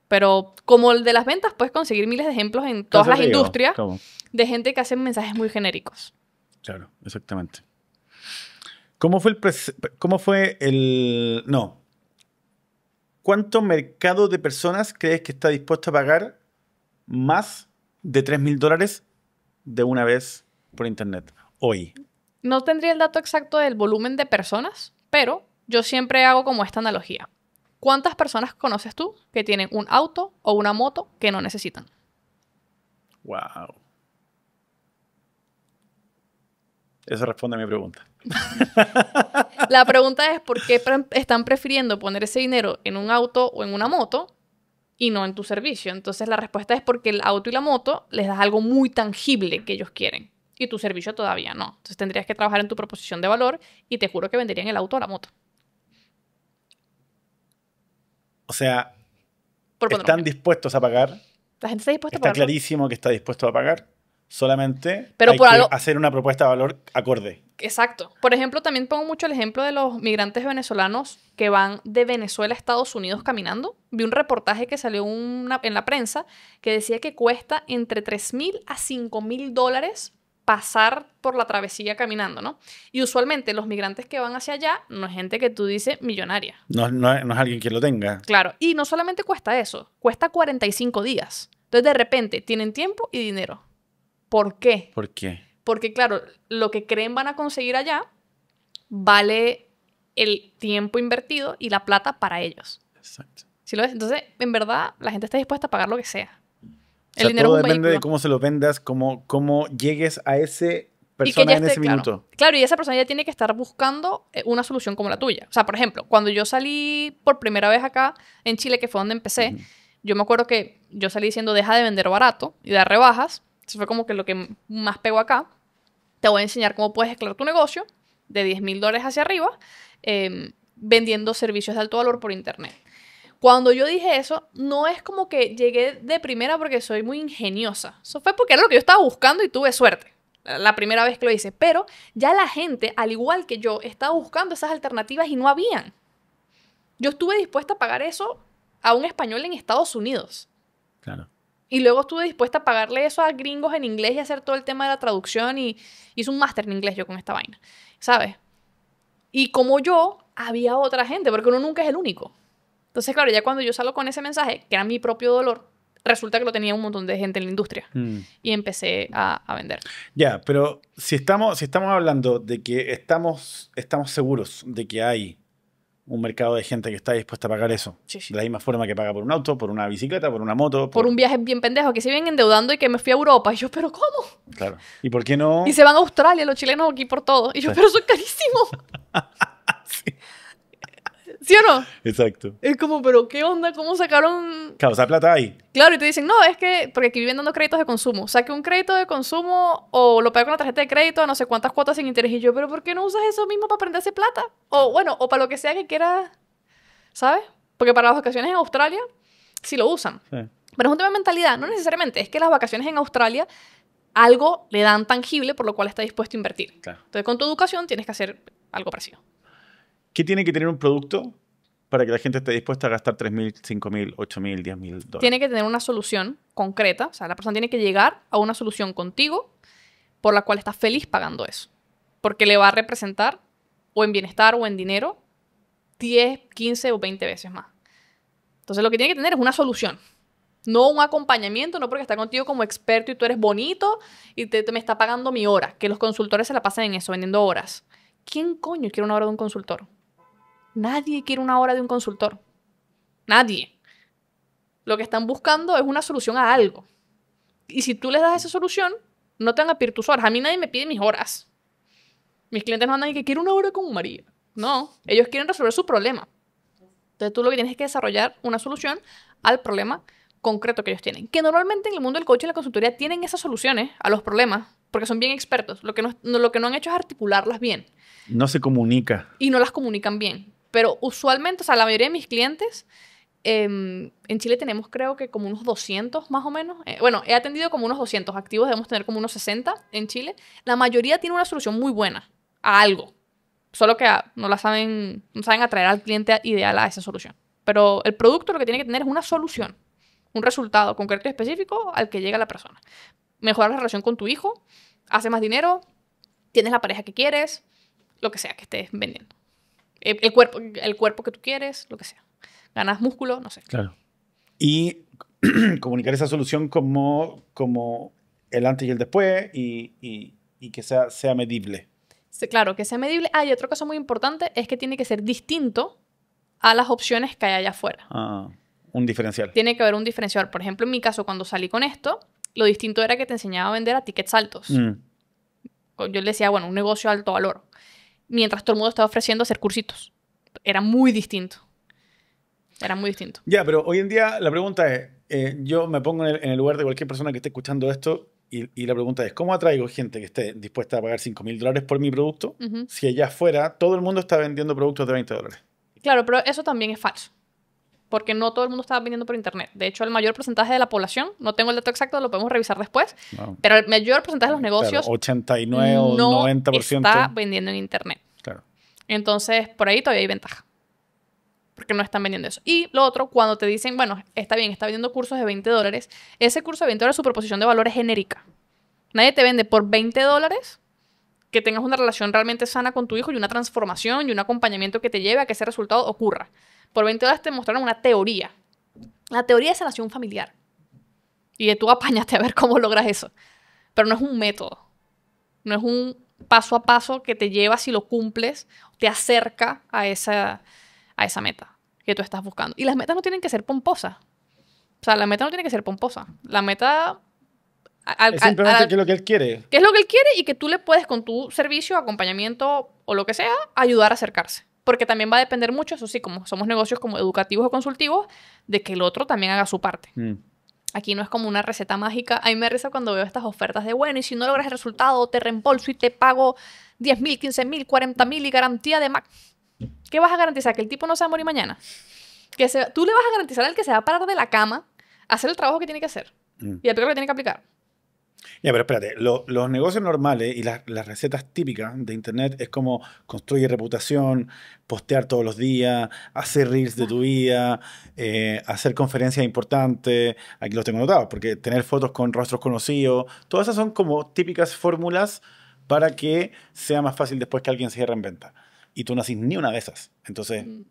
Pero como el de las ventas, puedes conseguir miles de ejemplos en todas las industrias de gente que hace mensajes muy genéricos.
Claro, exactamente. ¿Cómo fue el... ¿Cómo fue el... No. ¿Cuánto mercado de personas crees que está dispuesto a pagar más de 3 mil dólares de una vez por internet hoy?
No tendría el dato exacto del volumen de personas, pero yo siempre hago como esta analogía. ¿Cuántas personas conoces tú que tienen un auto o una moto que no necesitan? Wow.
Eso responde a mi pregunta.
la pregunta es por qué están prefiriendo poner ese dinero en un auto o en una moto y no en tu servicio. Entonces la respuesta es porque el auto y la moto les das algo muy tangible que ellos quieren y tu servicio todavía no. Entonces tendrías que trabajar en tu proposición de valor y te juro que venderían el auto o la moto. O sea, están
dispuestos a pagar.
La gente está dispuesta a pagar. Está
clarísimo que está dispuesto a pagar. Solamente Pero hacer una propuesta de valor acorde.
Exacto. Por ejemplo, también pongo mucho el ejemplo de los migrantes venezolanos que van de Venezuela a Estados Unidos caminando. Vi un reportaje que salió en la prensa que decía que cuesta entre 3.000 mil a 5.000 mil dólares pasar por la travesía caminando, ¿no? Y usualmente los migrantes que van hacia allá no es gente que tú dices millonaria.
No, es alguien que lo tenga.
Claro, y no solamente cuesta eso, cuesta 45 días. Entonces de repente tienen tiempo y dinero. ¿Por qué? ¿Por qué? Porque claro, lo que creen van a conseguir allá vale el tiempo invertido y la plata para ellos. Exacto. lo ves? Entonces, en verdad, la gente está dispuesta a pagar lo que sea. O dinero todo depende de
cómo se lo vendas, cómo, cómo llegues a ese
persona en ese claro. minuto. Claro, y esa persona ya tiene que estar buscando eh, una solución como la tuya. O sea, por ejemplo, cuando yo salí por primera vez acá en Chile, que fue donde empecé, yo me acuerdo que yo salí diciendo, deja de vender barato y dar rebajas. Eso fue como que lo que más pegó acá. Te voy a enseñar cómo puedes escalar tu negocio de 10 mil dólares hacia arriba em, vendiendo servicios de alto valor por Internet. Cuando yo dije eso, no es como que llegué de primera porque soy muy ingeniosa. Eso fue porque era lo que yo estaba buscando y tuve suerte. La primera vez que lo hice. Pero ya la gente, al igual que yo, estaba buscando esas alternativas y no habían. Yo estuve dispuesta a pagar eso a un español en Estados Unidos. Claro. Y luego estuve dispuesta a pagarle eso a gringos en inglés y hacer todo el tema de la traducción y hice un máster en inglés yo con esta vaina, ¿sabes? Y como yo, había otra gente, porque uno nunca es el único. Entonces, claro, ya cuando yo salgo con ese mensaje, que era mi propio dolor, resulta que lo tenía un montón de gente en la industria mm. y empecé a, vender.
Ya, pero si estamos, si estamos hablando de que estamos, estamos seguros de que hay un mercado de gente que está dispuesta a pagar eso. De la misma forma que paga por un auto, por una bicicleta, por una moto. Por, un
viaje bien pendejo, que se vienen endeudando y que me fui a Europa. Y yo, ¿pero cómo?
Claro. ¿Y por qué no? Y se van
a Australia, los chilenos aquí por todo. Y yo, pero son carísimos. ¿Sí o no? Exacto. Es como, pero ¿qué onda? ¿Cómo sacaron...?
Causar plata ahí.
Claro, y te dicen, no, es que... Porque aquí viven dando créditos de consumo. Saque un crédito de consumo o lo pague con la tarjeta de crédito a no sé cuántas cuotas sin interés. Y yo, pero ¿por qué no usas eso mismo para prenderse plata? O bueno, o para lo que sea que quieras, ¿sabes? Porque para las vacaciones en Australia sí lo usan. Pero es un tema de mentalidad. No necesariamente. Es que las vacaciones en Australia algo le dan tangible por lo cual está dispuesto a invertir. Entonces, con tu educación tienes que hacer algo parecido.
¿Qué tiene que tener un producto para que la gente esté dispuesta a gastar 3.000, 5.000, 8.000, 10.000 dólares? Tiene
que tener una solución concreta. O sea, la persona tiene que llegar a una solución contigo por la cual está feliz pagando eso. Porque le va a representar o en bienestar o en dinero 10, 15 o 20 veces más. Entonces lo que tiene que tener es una solución. No un acompañamiento, no porque está contigo como experto y tú eres bonito y te, me está pagando mi hora. Que los consultores se la pasen en eso, vendiendo horas. ¿Quién coño quiere una hora de un consultor? Nadie quiere una hora de un consultor. Nadie. Lo que están buscando es una solución a algo. Y si tú les das esa solución, no te van a pedir tus horas. A mí nadie me pide mis horas. Mis clientes no andan y que quiero una hora con María. No, ellos quieren resolver su problema. Entonces tú lo que tienes es que desarrollar una solución al problema concreto que ellos tienen. Que normalmente en el mundo del coaching y la consultoría tienen esas soluciones a los problemas, porque son bien expertos. Lo que no, lo que no han hecho es articularlas bien.
No se comunica.
Y no las comunican bien. Pero usualmente, o sea, la mayoría de mis clientes, em, en Chile tenemos creo que como unos 200 más o menos. Eh, bueno, he atendido como unos 200 activos, debemos tener como unos 60 en Chile. La mayoría tiene una solución muy buena a algo. Solo que no la saben, no saben atraer al cliente ideal a esa solución. Pero el producto lo que tiene que tener es una solución, un resultado concreto y específico al que llega la persona. Mejorar la relación con tu hijo, hace más dinero, tienes la pareja que quieres, lo que sea que estés vendiendo el, cuerpo, el cuerpo que tú quieres, lo que sea. Ganas músculo, no sé.
Claro. Y comunicar esa solución como, como el antes y el después y, y, que sea, sea medible.
Sí, claro, que sea medible. Ah, y otra cosa muy importante es que tiene que ser distinto a las opciones que hay allá afuera.
Ah, un diferencial.
Tiene que haber un diferencial. Por ejemplo, en mi caso, cuando salí con esto, lo distinto era que te enseñaba a vender a tickets altos. Mm. Yo le decía, bueno, un negocio alto valor mientras todo el mundo estaba ofreciendo hacer cursitos. Era muy distinto. Era muy distinto.
Ya, pero hoy en día la pregunta es, eh, yo me pongo en el, lugar de cualquier persona que esté escuchando esto y, la pregunta es, ¿cómo atraigo gente que esté dispuesta a pagar 5 mil dólares por mi producto si allá afuera todo el mundo está vendiendo productos de 20 dólares?
Claro, pero eso también es falso porque no todo el mundo estaba vendiendo por internet. De hecho, el mayor porcentaje de la población, no tengo el dato exacto, lo podemos revisar después, pero el mayor porcentaje de los negocios...
89 90%. Está
vendiendo en internet. Claro. Entonces, por ahí todavía hay ventaja. Porque no están vendiendo eso. Y lo otro, cuando te dicen, bueno, está bien, está vendiendo cursos de 20 dólares, ese curso de 20 dólares, su proposición de valor es genérica. Nadie te vende por 20 dólares que tengas una relación realmente sana con tu hijo y una transformación y un acompañamiento que te lleve a que ese resultado ocurra. Por 20 horas te mostraron una teoría. La teoría de sanación familiar. Y tú apañaste a ver cómo logras eso. Pero no es un método. No es un paso a paso que te lleva, si lo cumples, te acerca a esa, a esa meta que tú estás buscando. Y las metas no tienen que ser pomposas. O sea, la meta no tiene que ser pomposa. La meta... es simplemente es lo que él quiere. Que es lo que él quiere y que tú le puedes, con tu servicio, acompañamiento o lo que sea, ayudar a acercarse porque también va a depender mucho, eso sí, como somos negocios como educativos o consultivos, de que el otro también haga su parte. Mm. Aquí no es como una receta mágica. A mí me risa cuando veo estas ofertas de, bueno, y si no logras el resultado, te reembolso y te pago 10 mil, 15 mil, 40 mil y garantía de más ¿Qué vas a garantizar? ¿Que el tipo no se va a morir mañana? Que se... Tú le vas a garantizar al que se va a parar de la cama, hacer el trabajo que tiene que hacer mm. y el lo que tiene que aplicar.
Ya, pero espérate, los negocios normales y las recetas típicas de Internet es como construir reputación, postear todos los días, hacer reels de tu vida, eh, hacer conferencias importantes, aquí los tengo notados, porque tener fotos con rostros conocidos, todas esas son como típicas fórmulas para que sea más fácil después que alguien cierre en venta. Y tú no haces ni una de esas. Entonces, mm.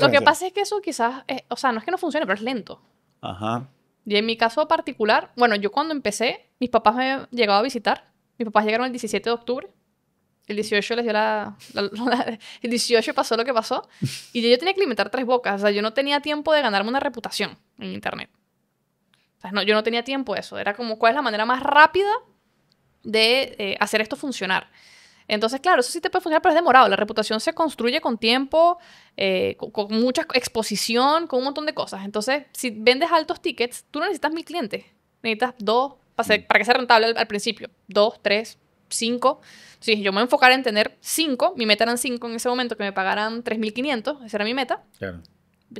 lo que pasa es que eso quizás, o sea, no es que no funcione, pero es lento. Ajá. Y en mi caso particular, bueno, yo cuando empecé, mis papás me llegaban a visitar. Mis papás llegaron el 17 de octubre. El 18 les dio la, El 18 pasó lo que pasó. Y yo tenía que alimentar tres bocas. O sea, yo no tenía tiempo de ganarme una reputación en Internet. O sea, no, yo no tenía tiempo de eso. Era como, ¿cuál es la manera más rápida de eh, hacer esto funcionar? Entonces, claro, eso sí te puede funcionar, pero es demorado. La reputación se construye con tiempo, eh, con, mucha exposición, con un montón de cosas. Entonces, si vendes altos tickets, tú no necesitas mil clientes. Necesitas dos para, mm. que sea rentable al, principio. Dos, tres, cinco. Si yo me enfocaré en tener cinco. Mi meta eran cinco en ese momento, que me pagaran 3.500. Esa era mi meta. Claro.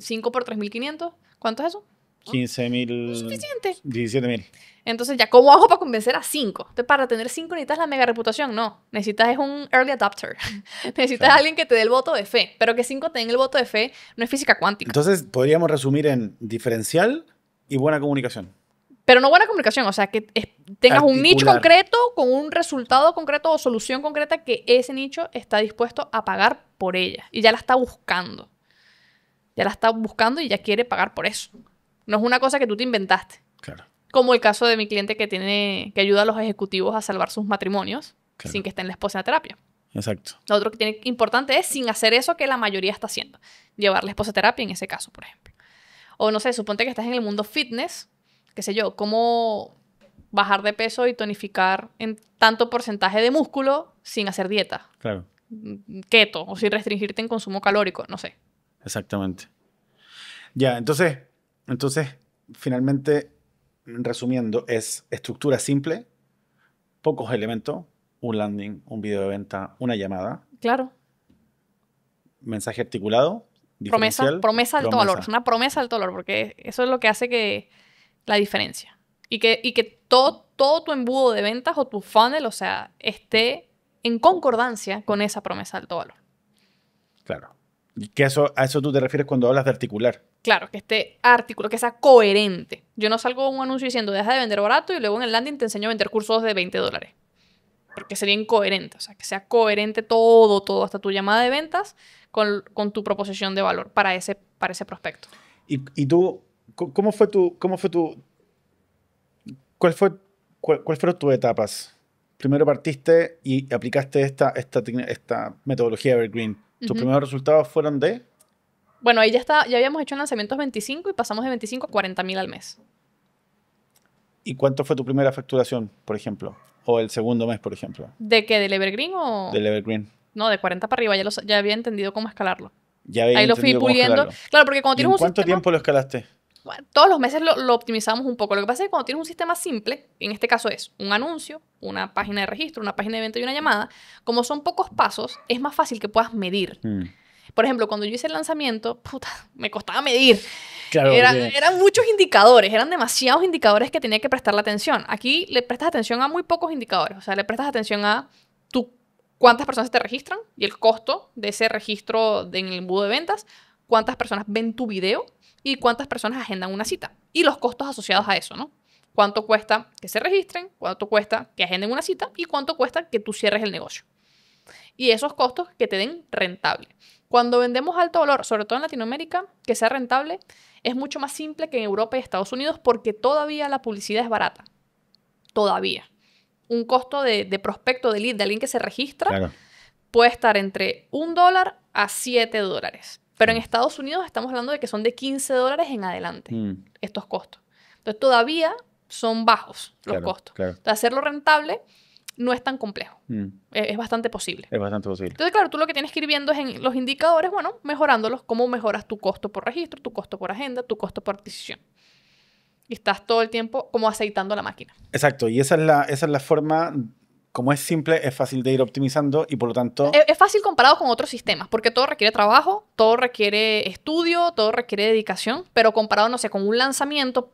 Cinco por 3.500. ¿Cuánto es eso?
15.000 mil. Suficiente. 17 mil.
Entonces, ya, ¿cómo hago para convencer a 5? para tener 5 necesitas la mega reputación. No, necesitas es un early adapter. necesitas alguien que te dé el voto de fe. Pero que 5 te el voto de fe no es física cuántica. Entonces,
podríamos resumir en diferencial y buena comunicación.
Pero no buena comunicación, o sea, que tengas un nicho concreto con un resultado concreto o solución concreta que ese nicho está dispuesto a pagar por ella y ya la está buscando. Ya la está buscando y ya quiere pagar por eso. No es una cosa que tú te inventaste. Claro. Como el caso de mi cliente que tiene que ayuda a los ejecutivos a salvar sus matrimonios sin que estén en la esposa en terapia. Exacto. Lo otro que tiene importante es sin hacer eso que la mayoría está haciendo, llevar la esposa a terapia en ese caso, por ejemplo. O no sé, suponte que estás en el mundo fitness, qué sé yo, cómo bajar de peso y tonificar en tanto porcentaje de músculo sin hacer dieta. Claro. Mm, keto o sin restringirte en consumo calórico, no sé.
Exactamente. Ya, entonces, entonces, finalmente, resumiendo, es estructura simple, pocos elementos, un landing, un video de venta, una llamada. Claro. Mensaje articulado.
Promesa, promesa alto valor. una promesa alto valor, porque eso es lo que hace que la diferencia. Y que, y que todo, todo tu embudo de ventas o tu funnel, o sea, esté en concordancia con esa promesa alto valor.
Claro. Que eso, a eso tú te refieres cuando hablas de articular.
Claro, que este artículo, que sea coherente. Yo no salgo con un anuncio diciendo deja de vender barato y luego en el landing te enseño a vender cursos de 20 dólares. Porque sería incoherente. O sea, que sea coherente todo, todo, hasta tu llamada de ventas con, tu proposición de valor para ese, para ese prospecto.
¿Y, tú, cómo fue tu, cómo fue tu, cuál fue, fueron tus etapas? Primero partiste y aplicaste esta, esta, esta metodología Evergreen tus primeros resultados fueron de.
Bueno, ahí ya, está, ya habíamos hecho lanzamientos 25 y pasamos de 25 a 40 mil al mes.
¿Y cuánto fue tu primera facturación, por ejemplo? O el segundo mes, por ejemplo.
¿De qué? ¿Del Evergreen o.? Del Evergreen. No, de 40 para arriba, ya, ya había entendido cómo escalarlo.
Ya había Ahí lo fui puliendo. Claro,
porque cuando tienes ¿Cuánto tiempo lo escalaste? todos los meses lo, optimizamos un poco. Lo que pasa es que cuando tienes un sistema simple, en este caso es un anuncio, una página de registro, una página de venta y una llamada, como son pocos pasos, es más fácil que puedas medir. Mm. Por ejemplo, cuando yo hice el lanzamiento, puta, me costaba medir. eran muchos indicadores, eran demasiados indicadores que tenía que prestar la atención. Aquí le prestas atención a muy pocos indicadores. O sea, le prestas atención a tú cuántas personas te registran y el costo de ese registro en el embudo de ventas, cuántas personas ven tu video y cuántas personas agendan una cita y los costos asociados a eso, ¿no? Cuánto cuesta que se registren, cuánto cuesta que agenden una cita y cuánto cuesta que tú cierres el negocio. Y esos costos que te den rentable. Cuando vendemos alto valor, sobre todo en Latinoamérica, que sea rentable, es mucho más simple que en Europa y Estados Unidos porque todavía la publicidad es barata. Todavía. Un costo de, prospecto, de lead, de alguien que se registra, puede estar entre un dólar a siete dólares. Pero en Estados Unidos estamos hablando de que son de 15 dólares en adelante mm. estos costos. Entonces todavía son bajos los costos. hacerlo rentable no es tan complejo. Mm. E, es, bastante posible. Es bastante posible. Entonces, claro, tú lo que tienes que ir viendo es en los indicadores, bueno, mejorándolos, cómo mejoras tu costo por registro, tu costo por agenda, tu costo por adquisición. Y estás todo el tiempo como aceitando la máquina.
Exacto, y esa es la, esa es la forma como es simple, es fácil de ir optimizando y por lo tanto...
Es, fácil comparado con otros sistemas, porque todo requiere trabajo, todo requiere estudio, todo requiere dedicación, pero comparado, no sé, con un lanzamiento,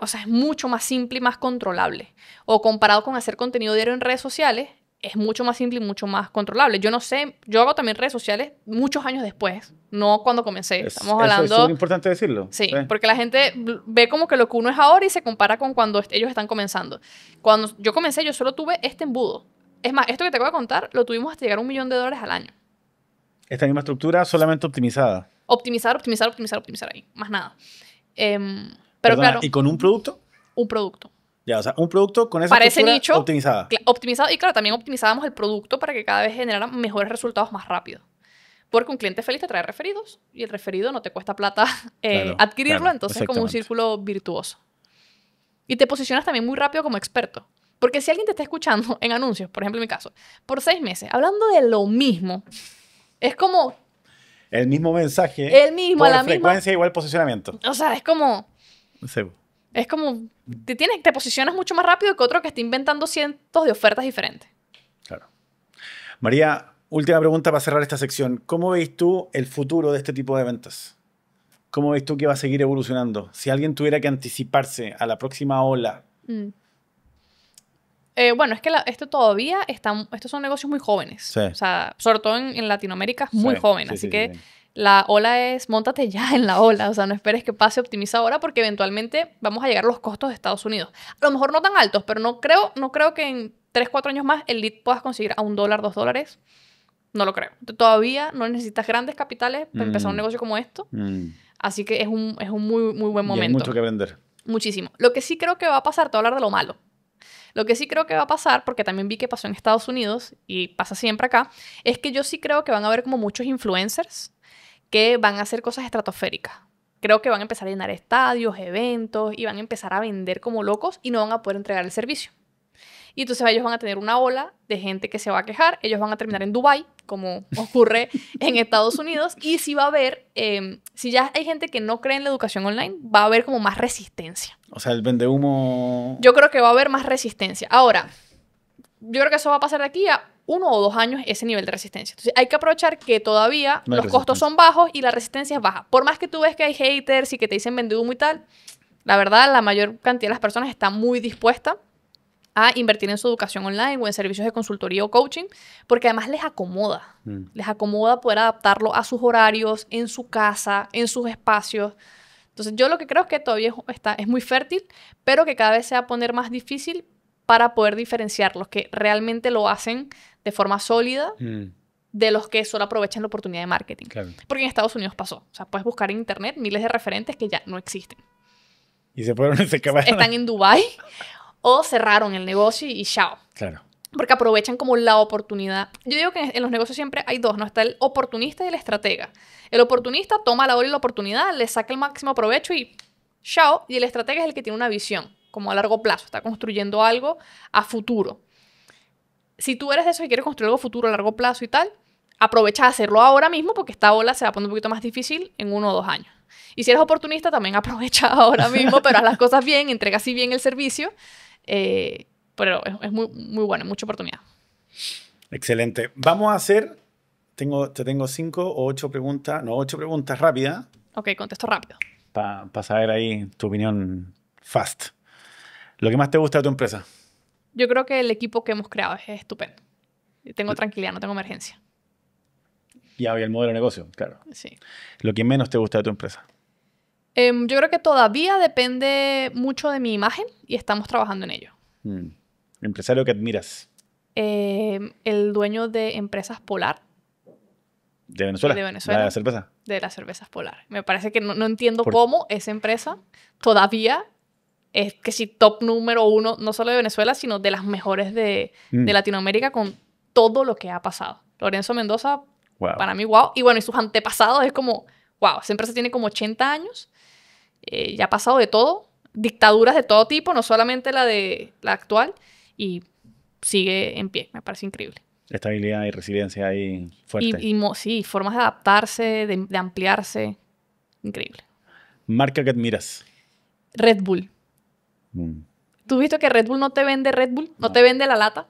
o sea, es mucho más simple y más controlable. O comparado con hacer contenido diario en redes sociales, es mucho más simple y mucho más controlable. Yo no sé, yo hago también redes sociales muchos años después, no cuando comencé. Estamos hablando. Eso es
importante decirlo. Sí, porque
la gente ve como que lo que uno es ahora y se compara con cuando ellos están comenzando. Cuando yo comencé, yo solo tuve este embudo. Es más, esto que te acabo de contar lo tuvimos hasta llegar a un millón de dólares al año.
Esta misma estructura solamente optimizada.
Optimizar, optimizar, optimizar, optimizar ahí. Más nada. Em, pero claro. ¿Y
con un producto? Un producto o sea, un producto con esa ese nicho optimizada.
Optimizado. Y claro, también optimizábamos el producto para que cada vez generara mejores resultados más rápido. Porque un cliente feliz te trae referidos y el referido no te cuesta plata eh, adquirirlo, entonces es como un círculo virtuoso. Y te posicionas también muy rápido como experto. Porque si alguien te está escuchando en anuncios, por ejemplo en mi caso, por seis meses, hablando de lo mismo, es como...
El mismo mensaje. El mismo, la frecuencia, igual posicionamiento. O
sea, es como... Es como, te, tienes, te posicionas mucho más rápido que otro que está inventando cientos de ofertas diferentes.
Claro. María, última pregunta para cerrar esta sección. ¿Cómo veis tú el futuro de este tipo de ventas? ¿Cómo ves tú que va a seguir evolucionando? Si alguien tuviera que anticiparse a la próxima ola.
Mm. Eh, bueno, es que esto todavía está, estos son negocios muy jóvenes. O sea, sobre todo en, Latinoamérica es muy joven. así que la ola es montate ya en la ola, o sea, no esperes que pase, optimiza ahora porque eventualmente vamos a llegar a los costos de Estados Unidos. A lo mejor no tan altos, pero no creo, no creo que en 3, 4 años más el lead puedas conseguir a un dólar, dos dólares. No lo creo. Todavía no necesitas grandes capitales para mm. empezar un negocio como esto. Mm. Así que es un, muy, muy buen momento. Y mucho que vender. Muchísimo. Lo que sí creo que va a pasar, te voy a hablar de lo malo. Lo que sí creo que va a pasar, porque también vi que pasó en Estados Unidos y pasa siempre acá, es que yo sí creo que van a haber como muchos influencers que van a hacer cosas estratosféricas. Creo que van a empezar a llenar estadios, eventos y van a empezar a vender como locos y no van a poder entregar el servicio. Y entonces ellos van a tener una ola de gente que se va a quejar, ellos van a terminar en Dubai como ocurre en Estados Unidos, y si va a haber, em, si ya hay gente que no cree en la educación online, va a haber como más resistencia.
O sea, el vende humo...
Yo creo que va a haber más resistencia. Ahora, yo creo que eso va a pasar de aquí a uno o dos años ese nivel de resistencia. Entonces hay que aprovechar que todavía los costos son bajos y la resistencia es baja. Por más que tú ves que hay haters y que te dicen vendido muy tal, la verdad la mayor cantidad de las personas está muy dispuesta a invertir en su educación online o en servicios de consultoría o coaching, porque además les acomoda. Mm. Les acomoda poder adaptarlo a sus horarios, en su casa, en sus espacios. Entonces yo lo que creo es que todavía está, es muy fértil, pero que cada vez se va a poner más difícil para poder diferenciar los que realmente lo hacen de forma sólida mm. de los que solo aprovechan la oportunidad de marketing. Porque en Estados Unidos pasó. O sea, puedes buscar en internet miles de referentes que ya no existen.
Y se fueron, acabaron. Están
en Dubai o cerraron el negocio y chao. Claro. Porque aprovechan como la oportunidad. Yo digo que en los negocios siempre hay dos, ¿no? Está el oportunista y el estratega. El oportunista toma la hora y la oportunidad, le saca el máximo provecho y chao. Y el estratega es el que tiene una visión, como a largo plazo, está construyendo algo a futuro si tú eres de esos y quieres construir algo futuro a largo plazo y tal, aprovecha de hacerlo ahora mismo porque esta ola se va a poner un poquito más difícil en uno o dos años. Y si eres oportunista, también aprovecha ahora mismo, pero haz las cosas bien, entrega así bien el servicio. Eh, pero es, muy, muy bueno, mucha oportunidad.
Excelente. Vamos a hacer, tengo, te tengo cinco o ocho preguntas, no, ocho preguntas rápidas.
Ok, contesto rápido.
Para saber ahí tu opinión fast. ¿Lo que más te gusta de tu empresa?
yo creo que el equipo que hemos creado es estupendo. Tengo tranquilidad, no tengo emergencia.
Y había el modelo de negocio, claro. Sí. ¿Lo que menos te gusta de tu empresa?
Em, yo creo que todavía depende mucho de mi imagen y estamos trabajando en ello.
Mm. ¿Empresario que admiras?
Em, el dueño de Empresas Polar.
¿De Venezuela? De Venezuela. ¿De la cerveza?
De las cervezas Polar. Me parece que no, entiendo cómo esa empresa todavía es que si top número uno, no solo de Venezuela, sino de las mejores de, mm. Latinoamérica con todo lo que ha pasado. Lorenzo Mendoza, para mí, wow. Y bueno, y sus antepasados es como, wow, Siempre se tiene como 80 años, eh, ya ha pasado de todo, dictaduras de todo tipo, no solamente la de la actual, y sigue en pie, me parece increíble.
Estabilidad y resiliencia ahí fuerte.
Y, sí, formas de adaptarse, de, de ampliarse, increíble.
Marca que admiras.
Red Bull. Mm. ¿Tú visto que Red Bull no te vende Red Bull? no. te vende la lata?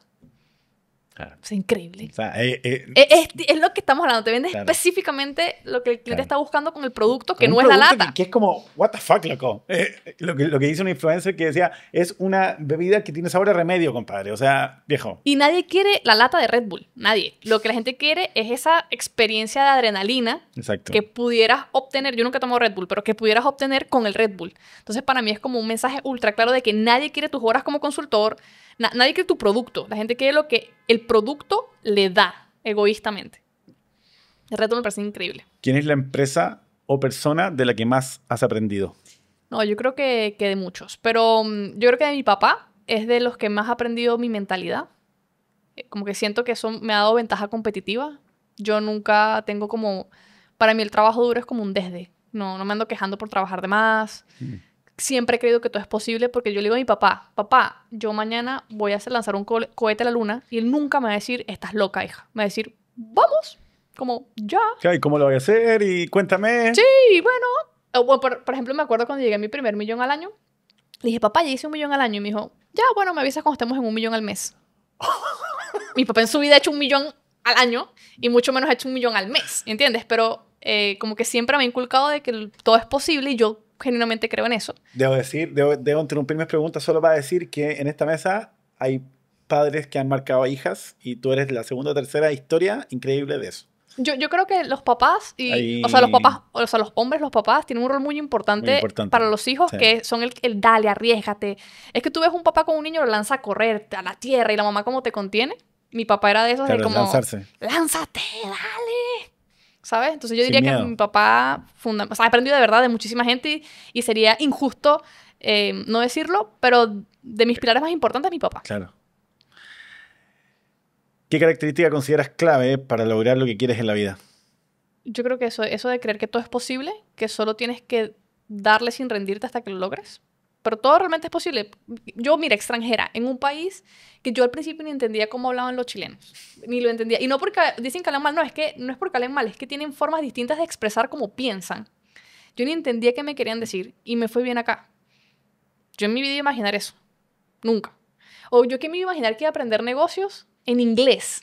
Eh, eh, eh, es increíble. es, lo que estamos hablando. Te vende específicamente lo que el cliente está buscando con el producto, que no es la lata.
Que, que, es como, what the fuck, loco. lo, que, lo que dice una influencer que decía, es una bebida que tiene sabor a remedio, compadre. O sea, viejo.
Y nadie quiere la lata de Red Bull. Nadie. Lo que la gente quiere es esa experiencia de adrenalina que pudieras obtener. Yo nunca tomo Red Bull, pero que pudieras obtener con el Red Bull. Entonces, para mí es como un mensaje ultra claro de que nadie quiere tus horas como consultor nadie cree tu producto. La gente quiere lo que el producto le da egoístamente. El reto me parece increíble.
¿Quién es la empresa o persona de la que más has aprendido?
No, yo creo que, que de muchos. Pero mm, yo creo que de mi papá es de los que más ha aprendido mi mentalidad. Eh, como que siento que eso me ha dado ventaja competitiva. Yo nunca tengo como... Para mí el trabajo duro es como un desde. No, no me ando quejando por trabajar de más. Mm siempre he creído que todo es posible porque yo le digo a mi papá, papá, yo mañana voy a hacer lanzar un cohete a la luna y él nunca me va a decir, estás loca, hija. Me va a decir, vamos, como ya.
¿Y cómo lo voy a hacer? Y
cuéntame. Sí, bueno. por, ejemplo, me acuerdo cuando llegué a mi primer millón al año, le dije, papá, ya hice un millón al año y me dijo, ya, bueno, me avisas cuando estemos en un millón al mes. mi papá en su vida ha hecho un millón al año y mucho menos ha hecho un millón al mes, ¿entiendes? Pero eh, como que siempre me ha inculcado de que todo es posible y yo genuinamente creo en eso.
Debo decir, debo, debo interrumpir mis preguntas solo para decir que en esta mesa hay padres que han marcado a hijas y tú eres la segunda o tercera historia increíble de eso.
Yo, creo que los papás, y, o sea, los papás, o sea, los hombres, los papás, tienen un rol muy importante, para los hijos, que son el, dale, arriesgate. Es que tú ves un papá con un niño, lo lanza a correr a la tierra y la mamá como te contiene. Mi papá era de esos, de como, lanzarse. lánzate, dale. ¿sabes? Entonces yo diría que mi papá funda o de verdad de muchísima gente y, sería injusto eh, no decirlo, pero de mis pilares más importantes, es mi papá.
Claro. ¿Qué característica consideras clave para lograr lo que quieres en la vida?
Yo creo que eso, eso de creer que todo es posible, que solo tienes que darle sin rendirte hasta que lo logres pero todo realmente es posible. Yo, mira, extranjera, en un país que yo al principio ni entendía cómo hablaban los chilenos, ni lo entendía. Y no porque dicen que hablan mal, no, es que no es porque hablan mal, es que tienen formas distintas de expresar cómo piensan. Yo ni entendía qué me querían decir y me fue bien acá. Yo en mi vida iba a imaginar eso. Nunca. O yo que me iba a imaginar que iba a aprender negocios en inglés.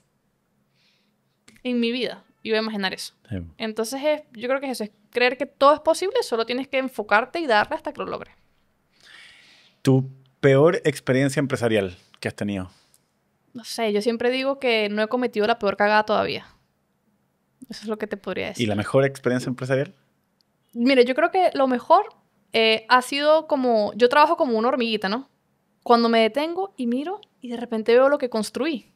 En mi vida iba a imaginar eso. Entonces, eh, yo creo que eso es creer que todo es posible, solo tienes que enfocarte y darle hasta que lo logres.
¿Tu peor experiencia empresarial que has tenido?
No sé, yo siempre digo que no he cometido la peor cagada todavía. Eso es lo que te podría decir. ¿Y la
mejor experiencia empresarial?
Mire, yo creo que lo mejor eh, ha sido como, yo trabajo como una hormiguita, ¿no? Cuando me detengo y miro y de repente veo lo que construí.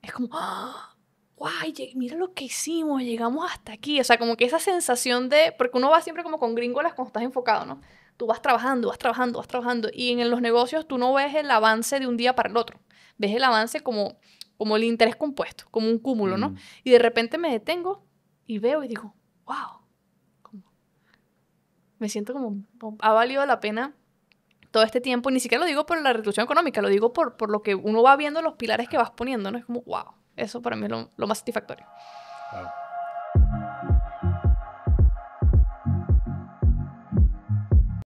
Es como, ¡Ah! guay, mira lo que hicimos, llegamos hasta aquí. O sea, como que esa sensación de, porque uno va siempre como con gringolas cuando estás enfocado, ¿no? tú vas trabajando, vas trabajando, vas trabajando. Y en los negocios tú no ves el avance de un día para el otro. Ves el avance como, como el interés compuesto, como un cúmulo, ¿no? Mm. Y de repente me detengo y veo y digo, wow. me siento como, ha valido la pena todo este tiempo. Ni siquiera lo digo por la reducción económica, lo digo por, por lo que uno va viendo, los pilares que vas poniendo, ¿no? Es como, wow. Eso para mí es lo, más satisfactorio.